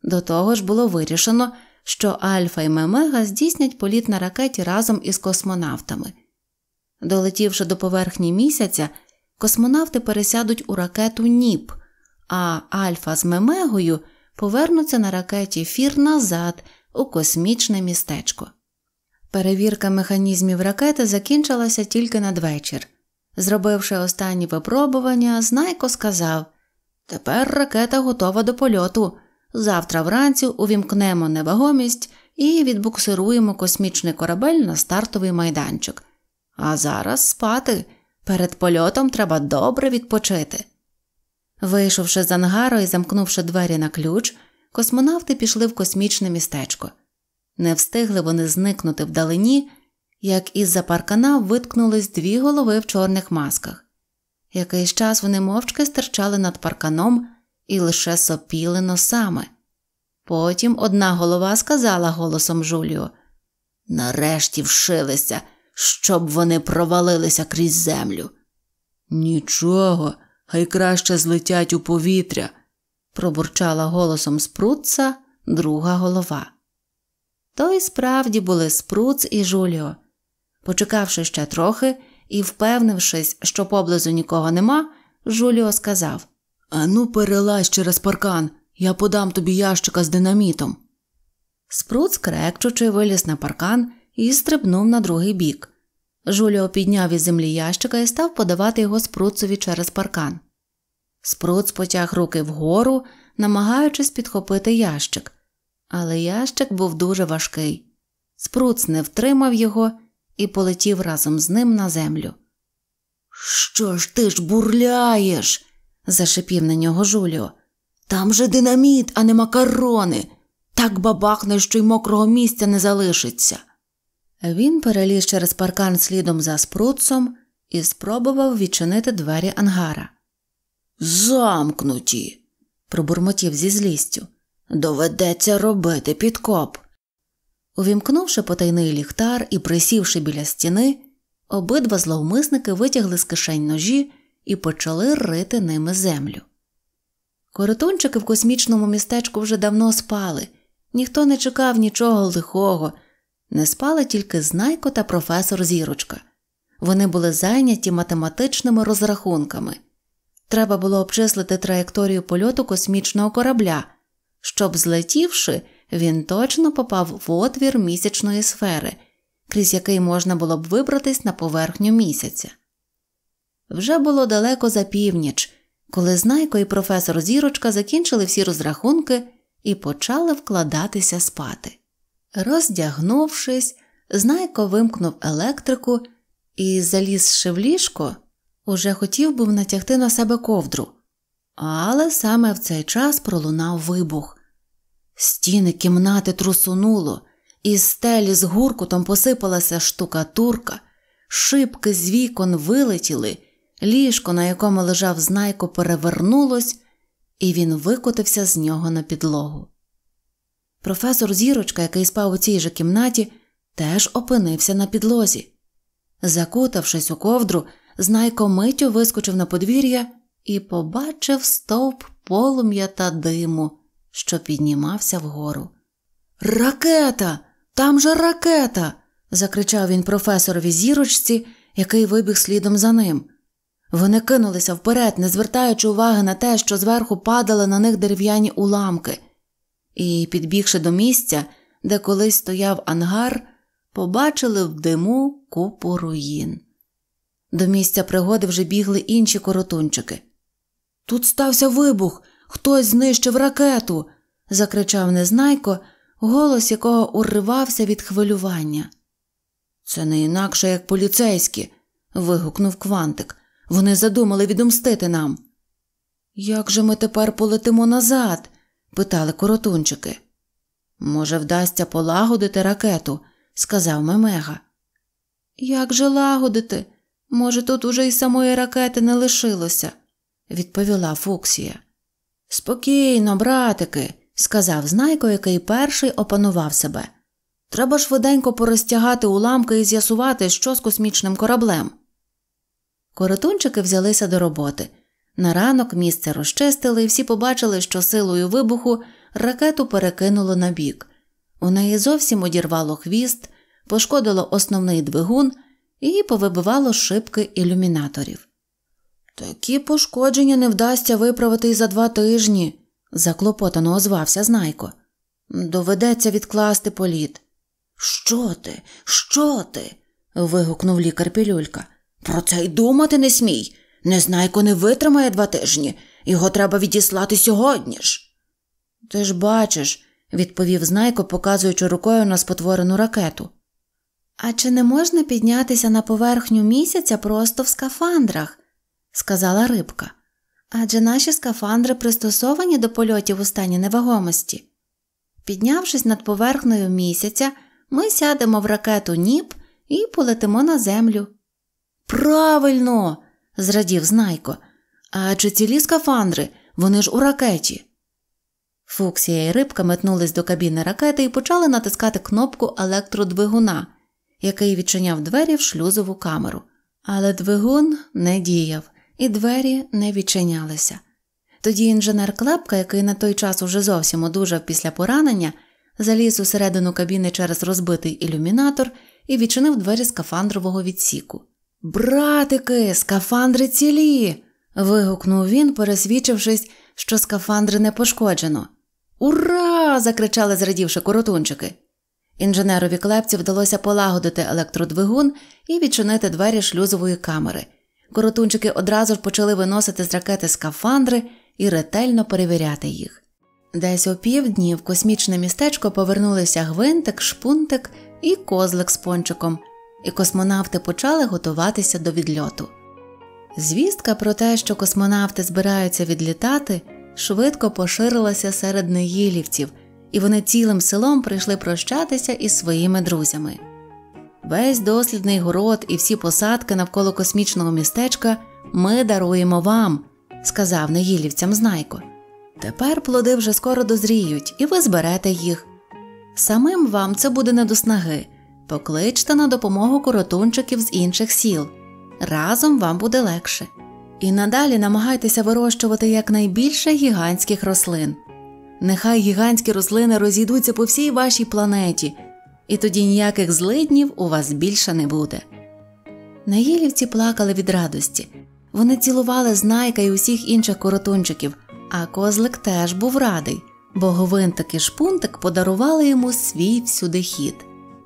До того ж було вирішено, що Альфа і Мемега здійснять політ на ракеті разом із космонавтами. Долетівши до поверхні місяця, космонавти пересядуть у ракету Ніп, а Альфа з Мемегою повернуться на ракеті Фір назад у космічне містечко. Перевірка механізмів ракети закінчилася тільки надвечір. Зробивши останні випробування, Знайко сказав Тепер ракета готова до польоту. Завтра вранці увімкнемо невагомість і відбуксируємо космічний корабель на стартовий майданчик. А зараз спати. Перед польотом треба добре відпочити. Вийшовши з ангару і замкнувши двері на ключ, космонавти пішли в космічне містечко. Не встигли вони зникнути вдалині, як із за паркана виткнулись дві голови в чорних масках. Якийсь час вони мовчки стирчали над парканом і лише сопіли носами. Потім одна голова сказала голосом Жуліо Нарешті вшилися, щоб вони провалилися крізь землю. Нічого, хай краще злетять у повітря, пробурчала голосом спрутца друга голова. То й справді були спруц і Жуліо. Почекавши ще трохи і впевнившись, що поблизу нікого нема, Жуліо сказав Ану, перелазь через паркан, я подам тобі ящика з динамітом. Спруц, крекчучи, виліз на паркан і стрибнув на другий бік. Жуліо підняв із землі ящика і став подавати його спруцові через паркан. Спруц потяг руки вгору, намагаючись підхопити ящик, але ящик був дуже важкий. Спруц не втримав його і полетів разом з ним на землю. Що ж ти ж бурляєш? зашипів на нього Жуліо. Там же динаміт, а не макарони. Так бабахне, що й мокрого місця не залишиться. Він переліз через паркан слідом за спруцом і спробував відчинити двері ангара. Замкнуті, пробурмотів зі злістю. Доведеться робити підкоп. Увімкнувши потайний ліхтар і присівши біля стіни, обидва зловмисники витягли з кишень ножі і почали рити ними землю. Коротунчики в космічному містечку вже давно спали, ніхто не чекав нічого лихого, не спали тільки знайко та професор Зірочка. Вони були зайняті математичними розрахунками. Треба було обчислити траєкторію польоту космічного корабля, щоб, злетівши, він точно попав в отвір місячної сфери, крізь який можна було б вибратись на поверхню місяця. Вже було далеко за північ, коли знайко і професор Зірочка закінчили всі розрахунки і почали вкладатися спати. Роздягнувшись, знайко вимкнув електрику і, залізши в ліжко, уже хотів був натягти на себе ковдру. Але саме в цей час пролунав вибух. Стіни кімнати трусунуло, і стелі з гуркутом посипалася штукатурка, шибки з вікон вилетіли, Ліжко, на якому лежав знайко, перевернулось, і він викотився з нього на підлогу. Професор Зірочка, який спав у цій же кімнаті, теж опинився на підлозі. Закутавшись у ковдру, знайко миттю вискочив на подвір'я і побачив стовп полум'я та диму, що піднімався вгору. Ракета! Там же ракета! закричав він професорові зірочці, який вибіг слідом за ним. Вони кинулися вперед, не звертаючи уваги на те, що зверху падали на них дерев'яні уламки, і, підбігши до місця, де колись стояв ангар, побачили в диму купу руїн. До місця пригоди вже бігли інші коротунчики. Тут стався вибух, хтось знищив ракету, закричав незнайко, голос якого уривався від хвилювання. Це не інакше, як поліцейські. вигукнув Квантик. Вони задумали відомстити нам. Як же ми тепер полетимо назад? питали коротунчики. Може, вдасться полагодити ракету, сказав Мемега. Як же лагодити? Може, тут уже й самої ракети не лишилося, відповіла Фуксія. Спокійно, братики, сказав знайко, який перший опанував себе. Треба швиденько порозтягати уламки і з'ясувати, що з космічним кораблем. Коротунчики взялися до роботи. На ранок місце розчистили, і всі побачили, що силою вибуху ракету перекинуло на бік. У неї зовсім одірвало хвіст, пошкодило основний двигун і повибивало шибки ілюмінаторів. Такі пошкодження не вдасться виправити і за два тижні, заклопотано озвався Знайко. Доведеться відкласти політ. Що ти? Що ти? вигукнув лікар Пілюлька. Про це й думати не смій. Незнайко не витримає два тижні, його треба відіслати сьогодні ж. Ти ж бачиш, відповів знайко, показуючи рукою на спотворену ракету. А чи не можна піднятися на поверхню місяця просто в скафандрах? сказала рибка. Адже наші скафандри пристосовані до польотів у стані невагомості. Піднявшись над поверхнею місяця, ми сядемо в ракету ніп і полетимо на землю. Правильно, зрадів знайко. Адже цілі скафандри, вони ж у ракеті. Фуксія і рибка метнулись до кабіни ракети і почали натискати кнопку електродвигуна, який відчиняв двері в шлюзову камеру. Але двигун не діяв, і двері не відчинялися. Тоді інженер Клепка, який на той час уже зовсім одужав після поранення, заліз у середину кабіни через розбитий ілюмінатор і відчинив двері скафандрового відсіку. Братики, скафандри цілі. вигукнув він, пересвідчившись, що скафандри не пошкоджено. Ура! закричали, зрадівши коротунчики. Інженерові клепці вдалося полагодити електродвигун і відчинити двері шлюзової камери. Коротунчики одразу ж почали виносити з ракети скафандри і ретельно перевіряти їх. Десь о півдні в космічне містечко повернулися гвинтик, шпунтик і козлик з пончиком і космонавти почали готуватися до відльоту. Звістка про те, що космонавти збираються відлітати, швидко поширилася серед неїлівців, і вони цілим селом прийшли прощатися із своїми друзями. Весь дослідний город і всі посадки навколо космічного містечка ми даруємо вам, сказав неїлівцям Знайко. Тепер плоди вже скоро дозріють, і ви зберете їх. Самим вам це буде не до снаги, Покличте на допомогу коротунчиків з інших сіл. Разом вам буде легше. І надалі намагайтеся вирощувати якнайбільше гігантських рослин. Нехай гігантські рослини розійдуться по всій вашій планеті, і тоді ніяких злиднів у вас більше не буде. Наїлівці плакали від радості. Вони цілували знайка і усіх інших коротунчиків, а козлик теж був радий, бо Говинтик і шпунтик подарували йому свій всюди хід.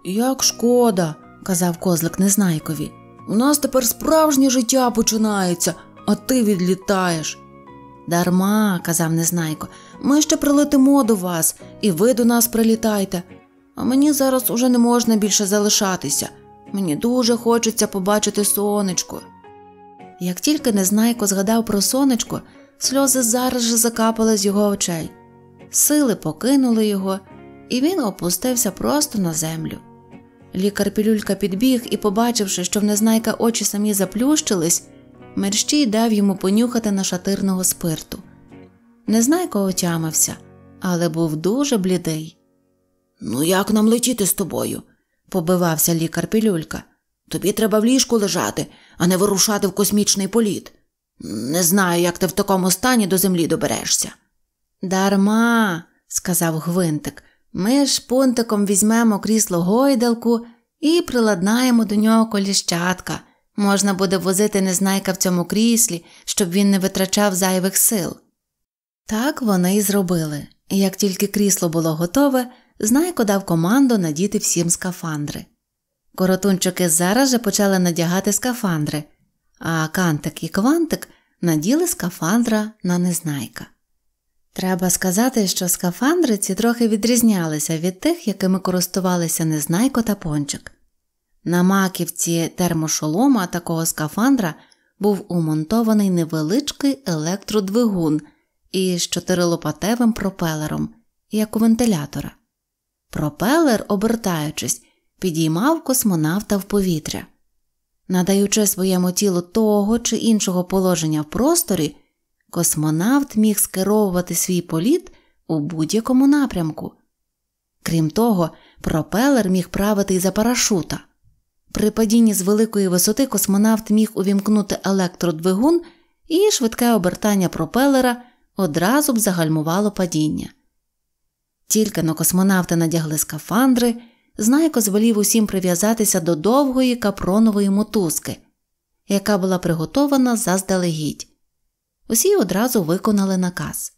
Як шкода, казав козлик Незнайкові. У нас тепер справжнє життя починається, а ти відлітаєш. Дарма, казав Незнайко, ми ще прилетимо до вас, і ви до нас прилітайте. А мені зараз уже не можна більше залишатися. Мені дуже хочеться побачити сонечко. Як тільки Незнайко згадав про сонечко, сльози зараз же закапали з його очей. Сили покинули його, і він опустився просто на землю. Лікар пілюлька підбіг і, побачивши, що в незнайка очі самі заплющились, мерщій дав йому понюхати на шатирного спирту. Незнайко отямився, але був дуже блідий. Ну, як нам летіти з тобою? побивався лікар пілюлька. Тобі треба в ліжку лежати, а не вирушати в космічний політ. Не знаю, як ти в такому стані до землі доберешся. Дарма, сказав Гвинтик, ми ж пунтиком візьмемо крісло гойдалку і приладнаємо до нього коліщатка. Можна буде возити незнайка в цьому кріслі, щоб він не витрачав зайвих сил. Так вони й зробили. і Як тільки крісло було готове, знайко дав команду надіти всім скафандри. Коротунчики зараз же почали надягати скафандри, а кантик і квантик наділи скафандра на незнайка. Треба сказати, що скафандри ці трохи відрізнялися від тих, якими користувалися незнайко та пончик. На маківці термошолома такого скафандра був умонтований невеличкий електродвигун із чотирилопатевим пропелером, як у вентилятора. Пропелер, обертаючись, підіймав космонавта в повітря. Надаючи своєму тілу того чи іншого положення в просторі, космонавт міг скеровувати свій політ у будь-якому напрямку. Крім того, пропелер міг правити і за парашута. При падінні з великої висоти космонавт міг увімкнути електродвигун, і швидке обертання пропелера одразу б загальмувало падіння. Тільки на космонавти надягли скафандри, знайко звелів усім прив'язатися до довгої капронової мотузки, яка була приготована заздалегідь. Усі одразу виконали наказ.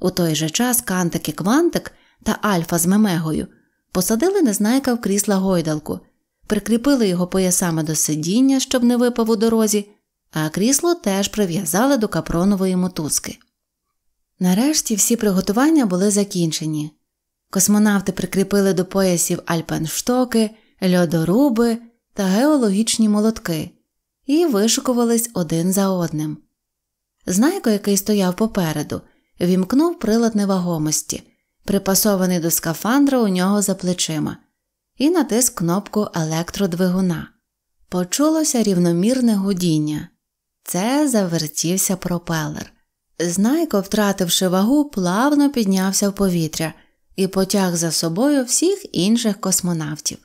У той же час Кантик і Квантик та Альфа з мемегою посадили незнайка в крісла гойдалку, прикріпили його поясами до сидіння, щоб не випав у дорозі, а крісло теж прив'язали до капронової мотузки. Нарешті всі приготування були закінчені. Космонавти прикріпили до поясів альпенштоки, льодоруби та геологічні молотки і вишикувались один за одним. Знайко, який стояв попереду, вімкнув прилад невагомості, припасований до скафандра у нього за плечима, і натиск кнопку електродвигуна. Почулося рівномірне гудіння. Це завертівся пропелер. Знайко, втративши вагу, плавно піднявся в повітря і потяг за собою всіх інших космонавтів.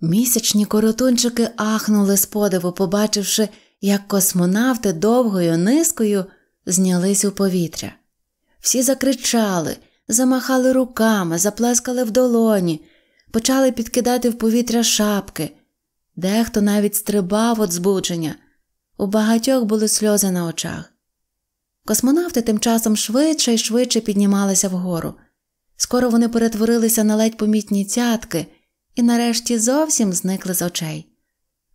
Місячні коротунчики ахнули з подиву, побачивши як космонавти довгою низкою знялись у повітря. Всі закричали, замахали руками, заплескали в долоні, почали підкидати в повітря шапки, дехто навіть стрибав від збудження. У багатьох були сльози на очах. Космонавти тим часом швидше і швидше піднімалися вгору. Скоро вони перетворилися на ледь помітні цятки і нарешті зовсім зникли з очей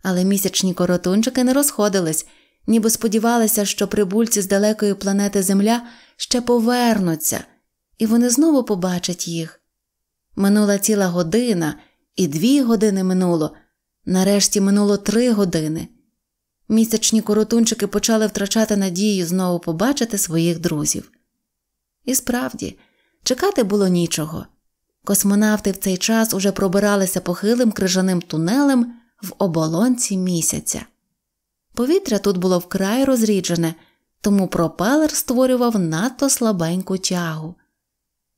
але місячні коротунчики не розходились, ніби сподівалися, що прибульці з далекої планети Земля ще повернуться, і вони знову побачать їх. Минула ціла година, і дві години минуло, нарешті минуло три години. Місячні коротунчики почали втрачати надію знову побачити своїх друзів. І справді, чекати було нічого. Космонавти в цей час уже пробиралися похилим крижаним тунелем в оболонці місяця. Повітря тут було вкрай розріджене, тому пропелер створював надто слабеньку тягу.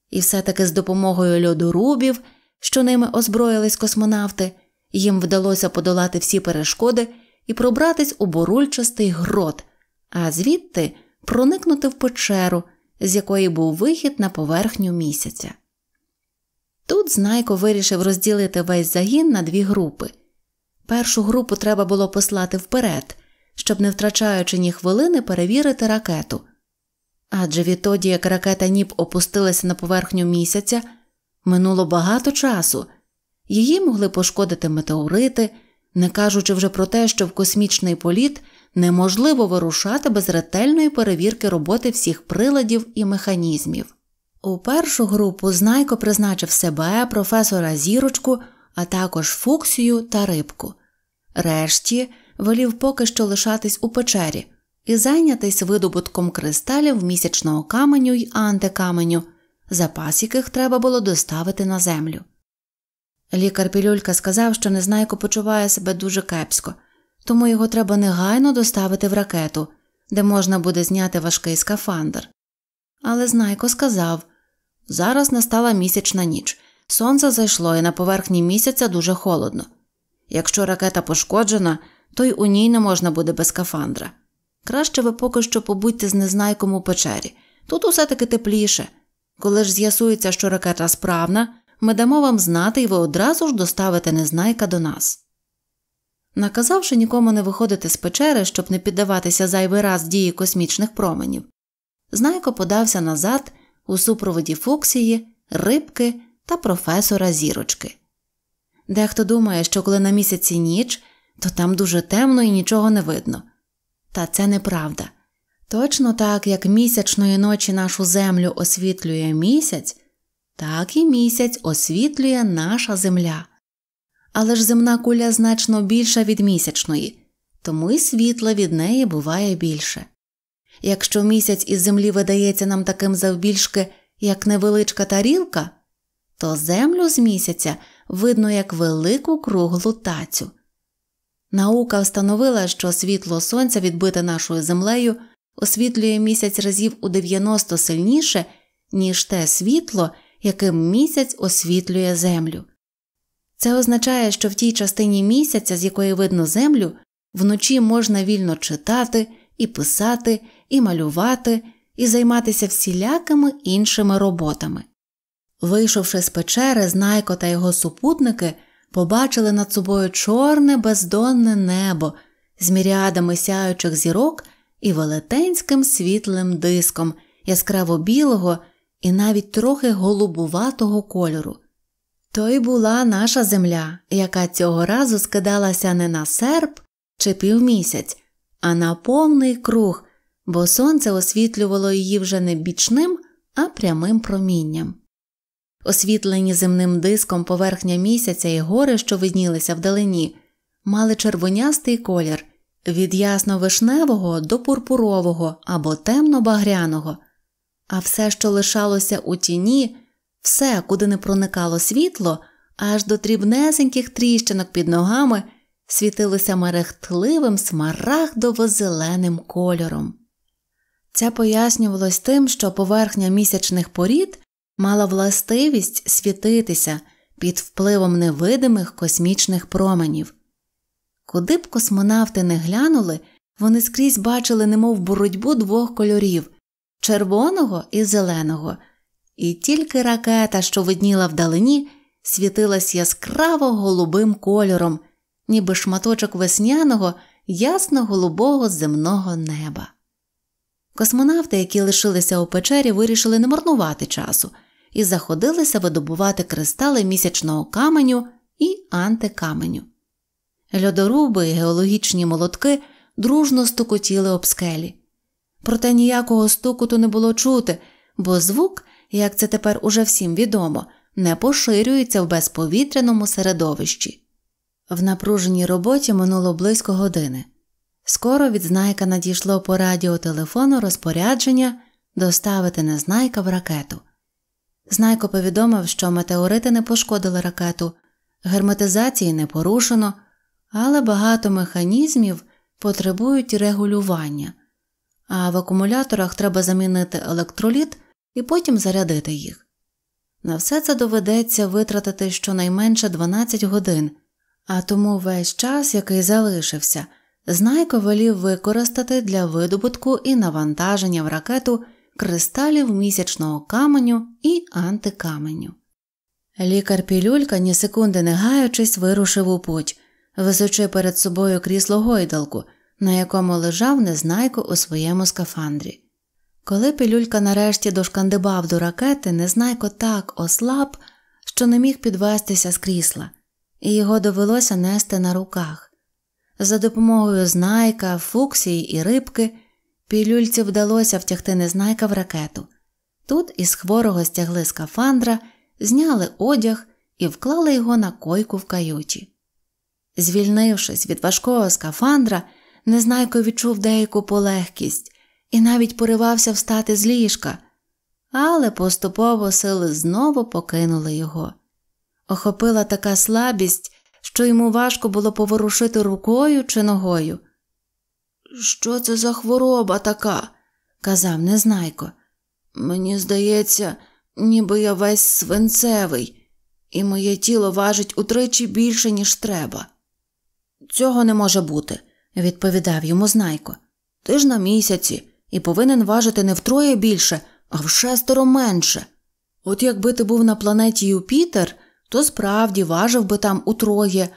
І все таки з допомогою льодорубів, що ними озброїлись космонавти, їм вдалося подолати всі перешкоди і пробратись у бурульчастий грот, а звідти проникнути в печеру, з якої був вихід на поверхню місяця. Тут Знайко вирішив розділити весь загін на дві групи. Першу групу треба було послати вперед, щоб, не втрачаючи ні хвилини, перевірити ракету. Адже відтоді, як ракета Ніп опустилася на поверхню місяця, минуло багато часу, її могли пошкодити метеорити, не кажучи вже про те, що в космічний політ неможливо вирушати без ретельної перевірки роботи всіх приладів і механізмів. У першу групу знайко призначив себе, професора Зірочку а також фуксію та рибку. Решті велів поки що лишатись у печері і зайнятись видобутком кристалів місячного каменю й антикаменю, запас яких треба було доставити на землю. Лікар Пілюлька сказав, що незнайко почуває себе дуже кепсько, тому його треба негайно доставити в ракету, де можна буде зняти важкий скафандр. Але знайко сказав зараз настала місячна ніч, Сонце зайшло і на поверхні місяця дуже холодно. Якщо ракета пошкоджена, то й у ній не можна буде без скафандра. Краще ви поки що побудьте з незнайком у печері. Тут усе таки тепліше. Коли ж з'ясується, що ракета справна, ми дамо вам знати, і ви одразу ж доставите незнайка до нас. Наказавши нікому не виходити з печери, щоб не піддаватися зайвий раз дії космічних променів, знайко подався назад у супроводі фуксії, рибки та професора зірочки. Дехто думає, що коли на місяці ніч, то там дуже темно і нічого не видно. Та це неправда. Точно так, як місячної ночі нашу землю освітлює місяць, так і місяць освітлює наша земля. Але ж земна куля значно більша від місячної, тому і світла від неї буває більше. Якщо місяць із землі видається нам таким завбільшки, як невеличка тарілка то землю з місяця видно як велику круглу тацю. Наука встановила, що світло сонця, відбите нашою землею, освітлює місяць разів у 90 сильніше, ніж те світло, яким місяць освітлює землю. Це означає, що в тій частині місяця, з якої видно землю, вночі можна вільно читати, і писати, і малювати, і займатися всілякими іншими роботами. Вийшовши з печери, Знайко та його супутники побачили над собою чорне бездонне небо з мірядами сяючих зірок і велетенським світлим диском, яскраво білого і навіть трохи голубуватого кольору. То й була наша земля, яка цього разу скидалася не на серп чи півмісяць, а на повний круг, бо сонце освітлювало її вже не бічним, а прямим промінням. Освітлені земним диском поверхня місяця і гори, що виднілися вдалині, мали червонястий колір від ясно-вишневого до пурпурового або темно-багряного, а все, що лишалося у тіні, все, куди не проникало світло, аж до дрібнесеньких тріщинок під ногами, світилося мерехтливим смарагдово-зеленим кольором. Це пояснювалось тим, що поверхня місячних порід мала властивість світитися під впливом невидимих космічних променів. Куди б космонавти не глянули, вони скрізь бачили немов боротьбу двох кольорів червоного і зеленого, і тільки ракета, що видніла вдалині, світилась яскраво голубим кольором, ніби шматочок весняного, ясно голубого земного неба. Космонавти, які лишилися у печері, вирішили не марнувати часу і заходилися видобувати кристали місячного каменю і антикаменю. Льодоруби і геологічні молотки дружно стукотіли об скелі. Проте ніякого стукоту не було чути, бо звук, як це тепер уже всім відомо, не поширюється в безповітряному середовищі. В напруженій роботі минуло близько години. Скоро від Знайка надійшло по радіотелефону розпорядження доставити Незнайка в ракету. Знайко повідомив, що метеорити не пошкодили ракету, герметизації не порушено, але багато механізмів потребують регулювання, а в акумуляторах треба замінити електроліт і потім зарядити їх. На все це доведеться витратити щонайменше 12 годин, а тому весь час, який залишився, знайко велів використати для видобутку і навантаження в ракету кристалів місячного каменю і антикаменю. Лікар Пілюлька, ні секунди не гаючись, вирушив у путь, височи перед собою крісло гойдалку, на якому лежав незнайко у своєму скафандрі. Коли пілюлька нарешті дошкандибав до ракети, незнайко так ослаб, що не міг підвестися з крісла, і його довелося нести на руках. За допомогою знайка, фуксії і рибки Пілюльці вдалося втягти незнайка в ракету. Тут із хворого стягли скафандра, зняли одяг і вклали його на койку в каюті. Звільнившись від важкого скафандра, незнайко відчув деяку полегкість і навіть поривався встати з ліжка, але поступово сили знову покинули його. Охопила така слабість, що йому важко було поворушити рукою чи ногою. Що це за хвороба така? казав незнайко. Мені здається, ніби я весь свинцевий, і моє тіло важить утричі більше, ніж треба. Цього не може бути, відповідав йому знайко. Ти ж на місяці і повинен важити не втроє більше, а в шестеро менше. От якби ти був на планеті Юпітер, то справді важив би там утроє,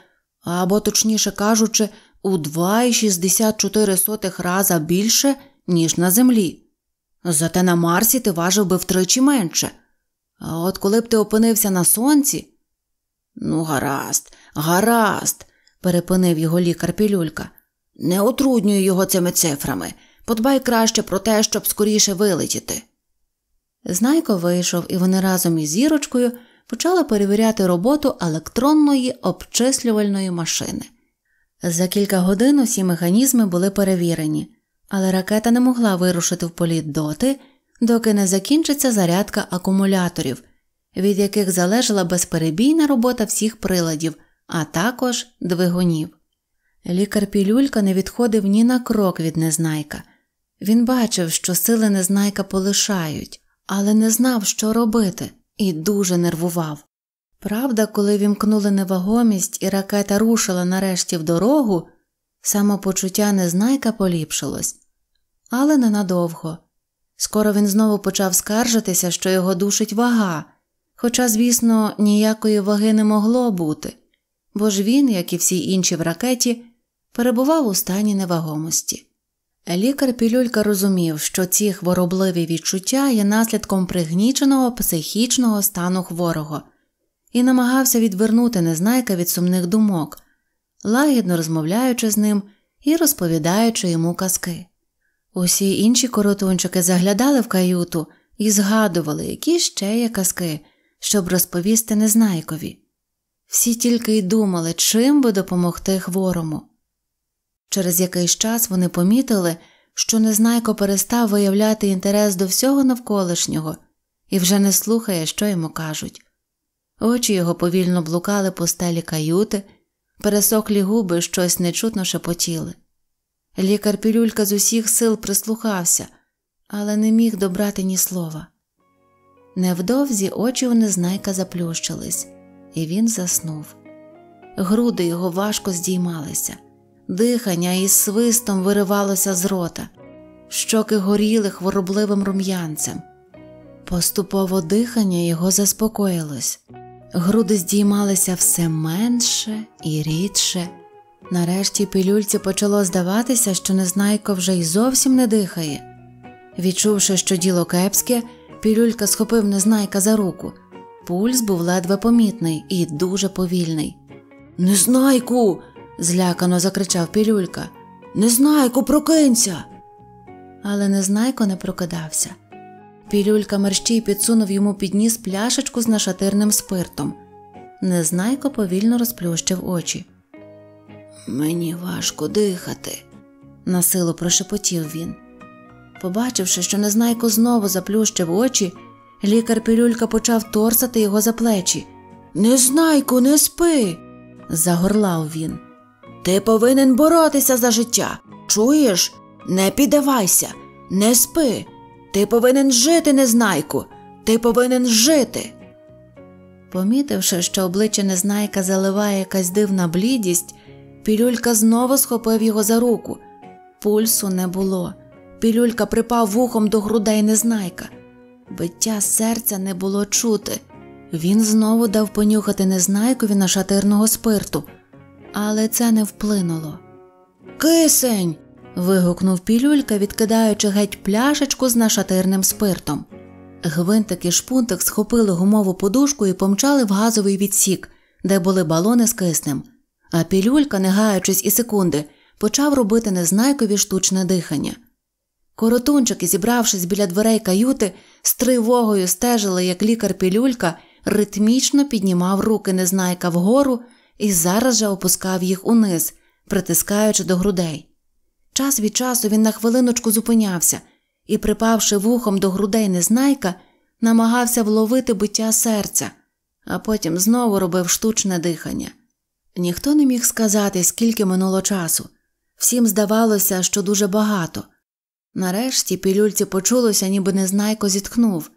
або, точніше кажучи, у 2,64 раза більше, ніж на землі. Зате на Марсі ти важив би втричі менше. А от коли б ти опинився на сонці. Ну, гаразд, гаразд, перепинив його лікар Пілюлька. Не отруднюй його цими цифрами. Подбай краще про те, щоб скоріше вилетіти. Знайко вийшов, і вони разом із зірочкою почали перевіряти роботу електронної обчислювальної машини. За кілька годин усі механізми були перевірені, але ракета не могла вирушити в політ доти, доки не закінчиться зарядка акумуляторів, від яких залежала безперебійна робота всіх приладів, а також двигунів. Лікар Пілюлька не відходив ні на крок від незнайка. Він бачив, що сили незнайка полишають, але не знав, що робити, і дуже нервував. Правда, коли вімкнули невагомість і ракета рушила нарешті в дорогу, самопочуття незнайка поліпшилось, але ненадовго. Скоро він знову почав скаржитися, що його душить вага, хоча, звісно, ніякої ваги не могло бути, бо ж він, як і всі інші в ракеті, перебував у стані невагомості. Лікар Пілюлька розумів, що ці хворобливі відчуття є наслідком пригніченого психічного стану хворого і намагався відвернути незнайка від сумних думок, лагідно розмовляючи з ним і розповідаючи йому казки. Усі інші коротунчики заглядали в каюту і згадували, які ще є казки, щоб розповісти незнайкові. Всі тільки й думали, чим би допомогти хворому. Через якийсь час вони помітили, що незнайко перестав виявляти інтерес до всього навколишнього і вже не слухає, що йому кажуть. Очі його повільно блукали по стелі каюти, пересохлі губи щось нечутно шепотіли. Лікар пілюлька з усіх сил прислухався, але не міг добрати ні слова. Невдовзі очі у незнайка заплющились, і він заснув. Груди його важко здіймалися, дихання із свистом виривалося з рота, щоки горіли хворобливим рум'янцем. Поступово дихання його заспокоїлось груди здіймалися все менше і рідше. Нарешті пилюльці почало здаватися, що незнайко вже й зовсім не дихає. Відчувши, що діло кепське, пілюлька схопив незнайка за руку. Пульс був ледве помітний і дуже повільний. Незнайку. злякано закричав пілюлька. Незнайку, прокинься. Але незнайко не прокидався. Пілюлька мерщій підсунув йому під ніс пляшечку з нашатирним спиртом. Незнайко повільно розплющив очі. Мені важко дихати, насилу прошепотів він. Побачивши, що незнайко знову заплющив очі, лікар пілюлька почав торсати його за плечі. Незнайко, не спи, загорлав він. Ти повинен боротися за життя. Чуєш? Не піддавайся, не спи. Ти повинен жити, незнайку, ти повинен жити. Помітивши, що обличчя незнайка заливає якась дивна блідість, пілюлька знову схопив його за руку. Пульсу не було. Пілюлька припав вухом до грудей незнайка. Биття серця не було чути. Він знову дав понюхати незнайкові на шатирного спирту, але це не вплинуло. Кисень вигукнув пілюлька, відкидаючи геть пляшечку з нашатирним спиртом. Гвинтик і шпунтик схопили гумову подушку і помчали в газовий відсік, де були балони з киснем. А пілюлька, не гаючись і секунди, почав робити незнайкові штучне дихання. Коротунчики, зібравшись біля дверей каюти, з тривогою стежили, як лікар пілюлька ритмічно піднімав руки незнайка вгору і зараз же опускав їх униз, притискаючи до грудей. Час від часу він на хвилиночку зупинявся і, припавши вухом до грудей незнайка, намагався вловити биття серця, а потім знову робив штучне дихання. Ніхто не міг сказати, скільки минуло часу. Всім здавалося, що дуже багато. Нарешті пілюльці почулося, ніби незнайко зітхнув.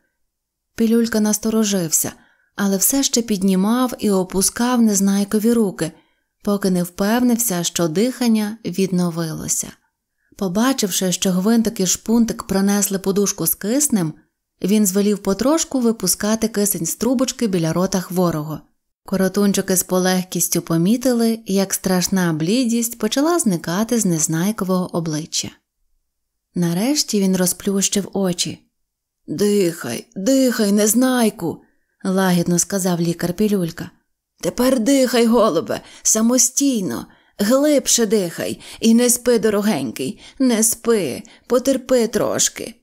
Пілюлька насторожився, але все ще піднімав і опускав незнайкові руки, поки не впевнився, що дихання відновилося. Побачивши, що гвинтик і шпунтик пронесли подушку з киснем, він звелів потрошку випускати кисень з трубочки біля рота хворого. Коротунчики з полегкістю помітили, як страшна блідість почала зникати з незнайкового обличчя. Нарешті він розплющив очі. Дихай, дихай, незнайку, лагідно сказав лікар Пілюлька. Тепер дихай, голубе, самостійно. Глибше дихай і не спи, дорогенький, не спи, потерпи трошки.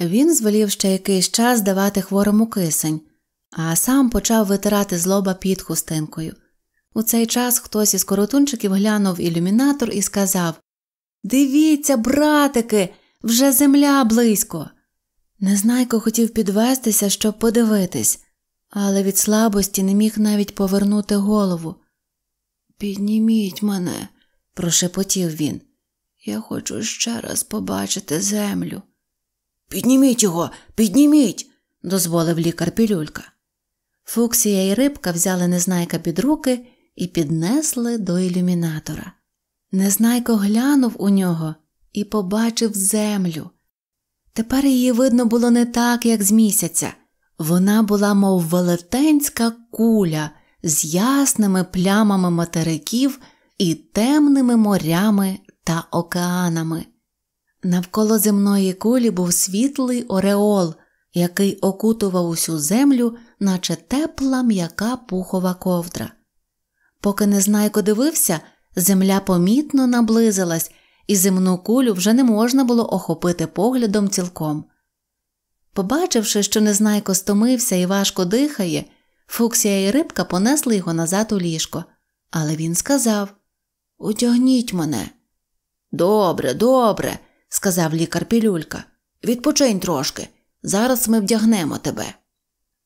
Він звелів ще якийсь час давати хворому кисень, а сам почав витирати злоба під хустинкою. У цей час хтось із коротунчиків глянув ілюмінатор і сказав Дивіться, братики, вже земля близько. Незнайко хотів підвестися, щоб подивитись, але від слабості не міг навіть повернути голову. Підніміть мене, прошепотів він. Я хочу ще раз побачити землю. Підніміть його, підніміть, дозволив лікар пілюлька. Фуксія і рибка взяли незнайка під руки і піднесли до ілюмінатора. Незнайко глянув у нього і побачив землю. Тепер її видно було не так, як з місяця. Вона була, мов велетенська куля, з ясними плямами материків і темними морями та океанами. Навколо земної кулі був світлий ореол, який окутував усю землю, наче тепла м'яка пухова ковдра. Поки незнайко дивився, земля помітно наблизилась, і земну кулю вже не можна було охопити поглядом цілком. Побачивши, що незнайко стомився і важко дихає, Фуксія і рибка понесли його назад у ліжко, але він сказав Утягніть мене. Добре, добре, сказав лікар Пілюлька. Відпочинь трошки. Зараз ми вдягнемо тебе.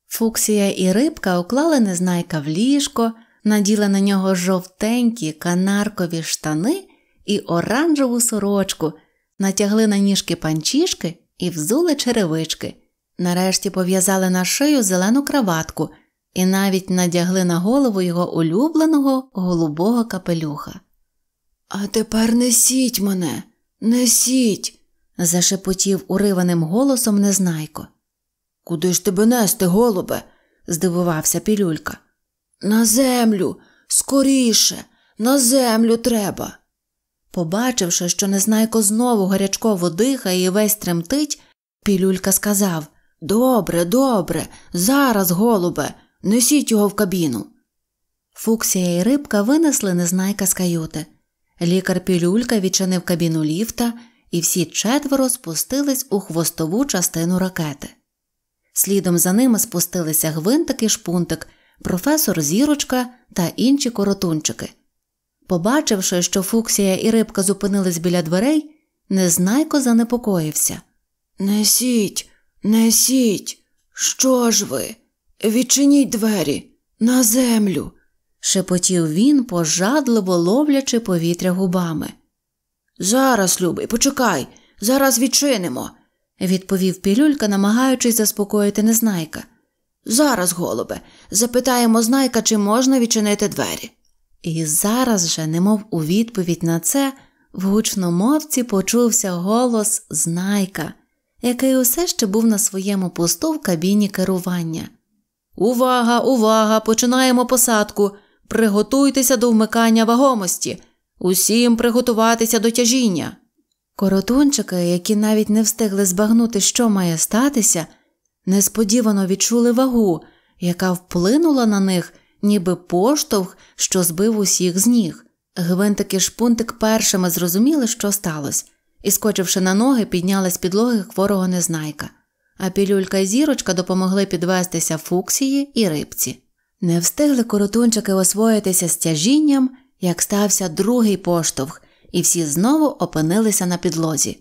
Фуксія і рибка уклали незнайка в ліжко, наділи на нього жовтенькі канаркові штани і оранжеву сорочку, натягли на ніжки панчішки і взули черевички. Нарешті пов'язали на шию зелену краватку – і навіть надягли на голову його улюбленого голубого капелюха. А тепер несіть мене, несіть, зашепотів уриваним голосом незнайко. Куди ж тебе нести, голубе? здивувався пілюлька. На землю, скоріше, на землю треба. Побачивши, що незнайко знову гарячково дихає і весь тремтить, пілюлька сказав Добре, добре, зараз, голубе, Несіть його в кабіну. Фуксія і рибка винесли незнайка з каюти. Лікар пілюлька відчинив кабіну ліфта, і всі четверо спустились у хвостову частину ракети. Слідом за ними спустилися гвинтик і шпунтик, професор Зірочка та інші коротунчики. Побачивши, що Фуксія і рибка зупинились біля дверей, незнайко занепокоївся. Несіть, несіть, що ж ви? Відчиніть двері, на землю, шепотів він, пожадливо ловлячи повітря губами. Зараз, любий, почекай, зараз відчинимо, відповів пілюлька, намагаючись заспокоїти незнайка. Зараз, голубе, запитаємо знайка, чи можна відчинити двері. І зараз же, немов у відповідь на це, в гучномовці почувся голос знайка, який усе ще був на своєму посту в кабіні керування. Увага, увага! Починаємо посадку. Приготуйтеся до вмикання вагомості. Усім приготуватися до тяжіння. Коротунчики, які навіть не встигли збагнути, що має статися, несподівано відчули вагу, яка вплинула на них, ніби поштовх, що збив усіх з ніг. Гвинтик і шпунтик першими зрозуміли, що сталося, і, скочивши на ноги, підняли з підлоги хворого незнайка а пілюлька і зірочка допомогли підвестися фуксії і рибці. Не встигли коротунчики освоїтися з тяжінням, як стався другий поштовх, і всі знову опинилися на підлозі.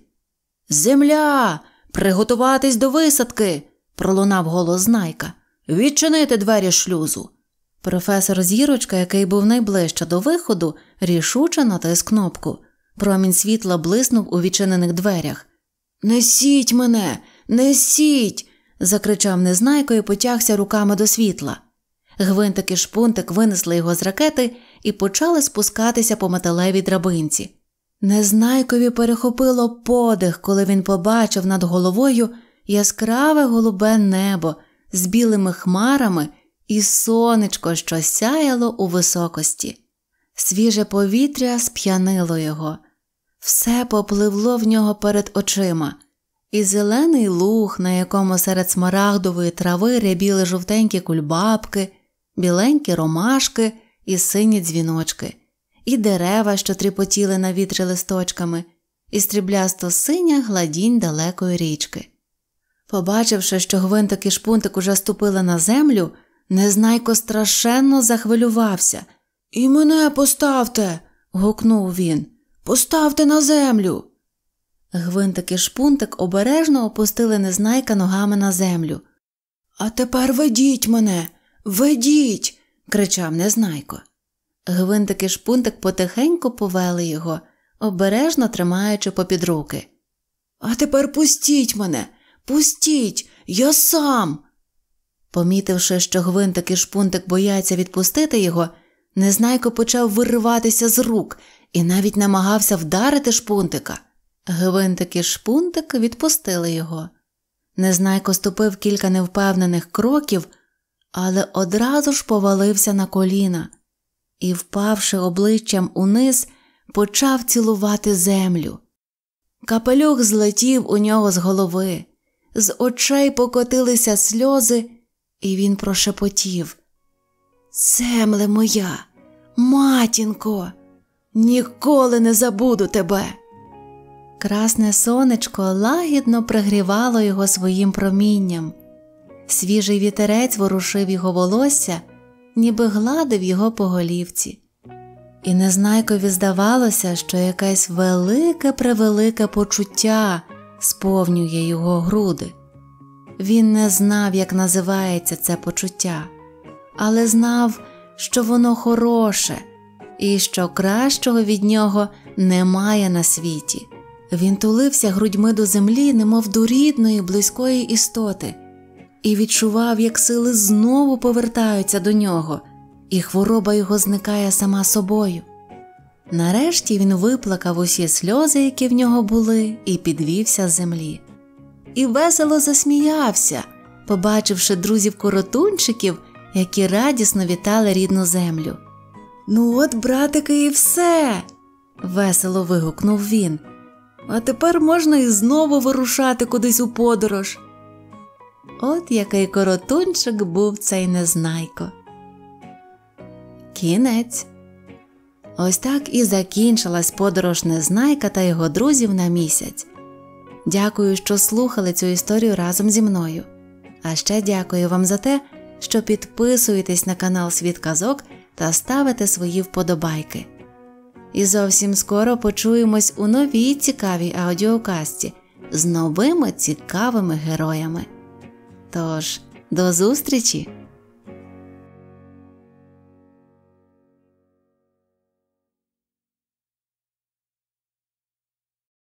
Земля! Приготуватись до висадки! пролунав голос знайка. Відчинити двері шлюзу. Професор Зірочка, який був найближче до виходу, рішуче натис кнопку. Промінь світла блиснув у відчинених дверях. Несіть мене, Несіть. закричав незнайко і потягся руками до світла. Гвинтик і шпунтик винесли його з ракети і почали спускатися по металевій драбинці. Незнайкові перехопило подих, коли він побачив над головою яскраве голубе небо з білими хмарами і сонечко, що сяяло у високості. Свіже повітря сп'янило його, все попливло в нього перед очима. І зелений луг, на якому серед смарагдової трави рябіли жовтенькі кульбабки, біленькі ромашки і сині дзвіночки, і дерева, що тріпотіли на вітрі листочками, і стріблясто синя гладінь далекої річки. Побачивши, що гвинтик і шпунтик уже ступили на землю, незнайко страшенно захвилювався. І мене поставте. гукнув він. Поставте на землю. Гвинтик і шпунтик обережно опустили незнайка ногами на землю. А тепер ведіть мене, ведіть. кричав незнайко. Гвинтик і шпунтик потихеньку повели його, обережно тримаючи попід руки. А тепер пустіть мене, пустіть, я сам. Помітивши, що гвинтик і шпунтик бояться відпустити його, незнайко почав вириватися з рук і навіть намагався вдарити шпунтика. Гвинтик і шпунтик відпустили його. Незнайко ступив кілька невпевнених кроків, але одразу ж повалився на коліна і, впавши обличчям униз, почав цілувати землю. Капелюх злетів у нього з голови, з очей покотилися сльози, і він прошепотів. Земле моя, матінко, ніколи не забуду тебе. Красне сонечко лагідно пригрівало його своїм промінням, свіжий вітерець ворушив його волосся, ніби гладив його по голівці, і незнайкові здавалося, що якесь велике превелике почуття сповнює його груди. Він не знав, як називається це почуття, але знав, що воно хороше і що кращого від нього немає на світі. Він тулився грудьми до землі, немов до рідної, близької істоти, і відчував, як сили знову повертаються до нього, і хвороба його зникає сама собою. Нарешті він виплакав усі сльози, які в нього були, і підвівся з землі. І весело засміявся, побачивши друзів коротунчиків, які радісно вітали рідну землю. Ну, от, братики, і все. весело вигукнув він а тепер можна і знову вирушати кудись у подорож. От який коротунчик був цей незнайко. Кінець. Ось так і закінчилась подорож незнайка та його друзів на місяць. Дякую, що слухали цю історію разом зі мною. А ще дякую вам за те, що підписуєтесь на канал Світ Казок та ставите свої вподобайки і зовсім скоро почуємось у новій цікавій аудіокасті з новими цікавими героями. Тож, до зустрічі!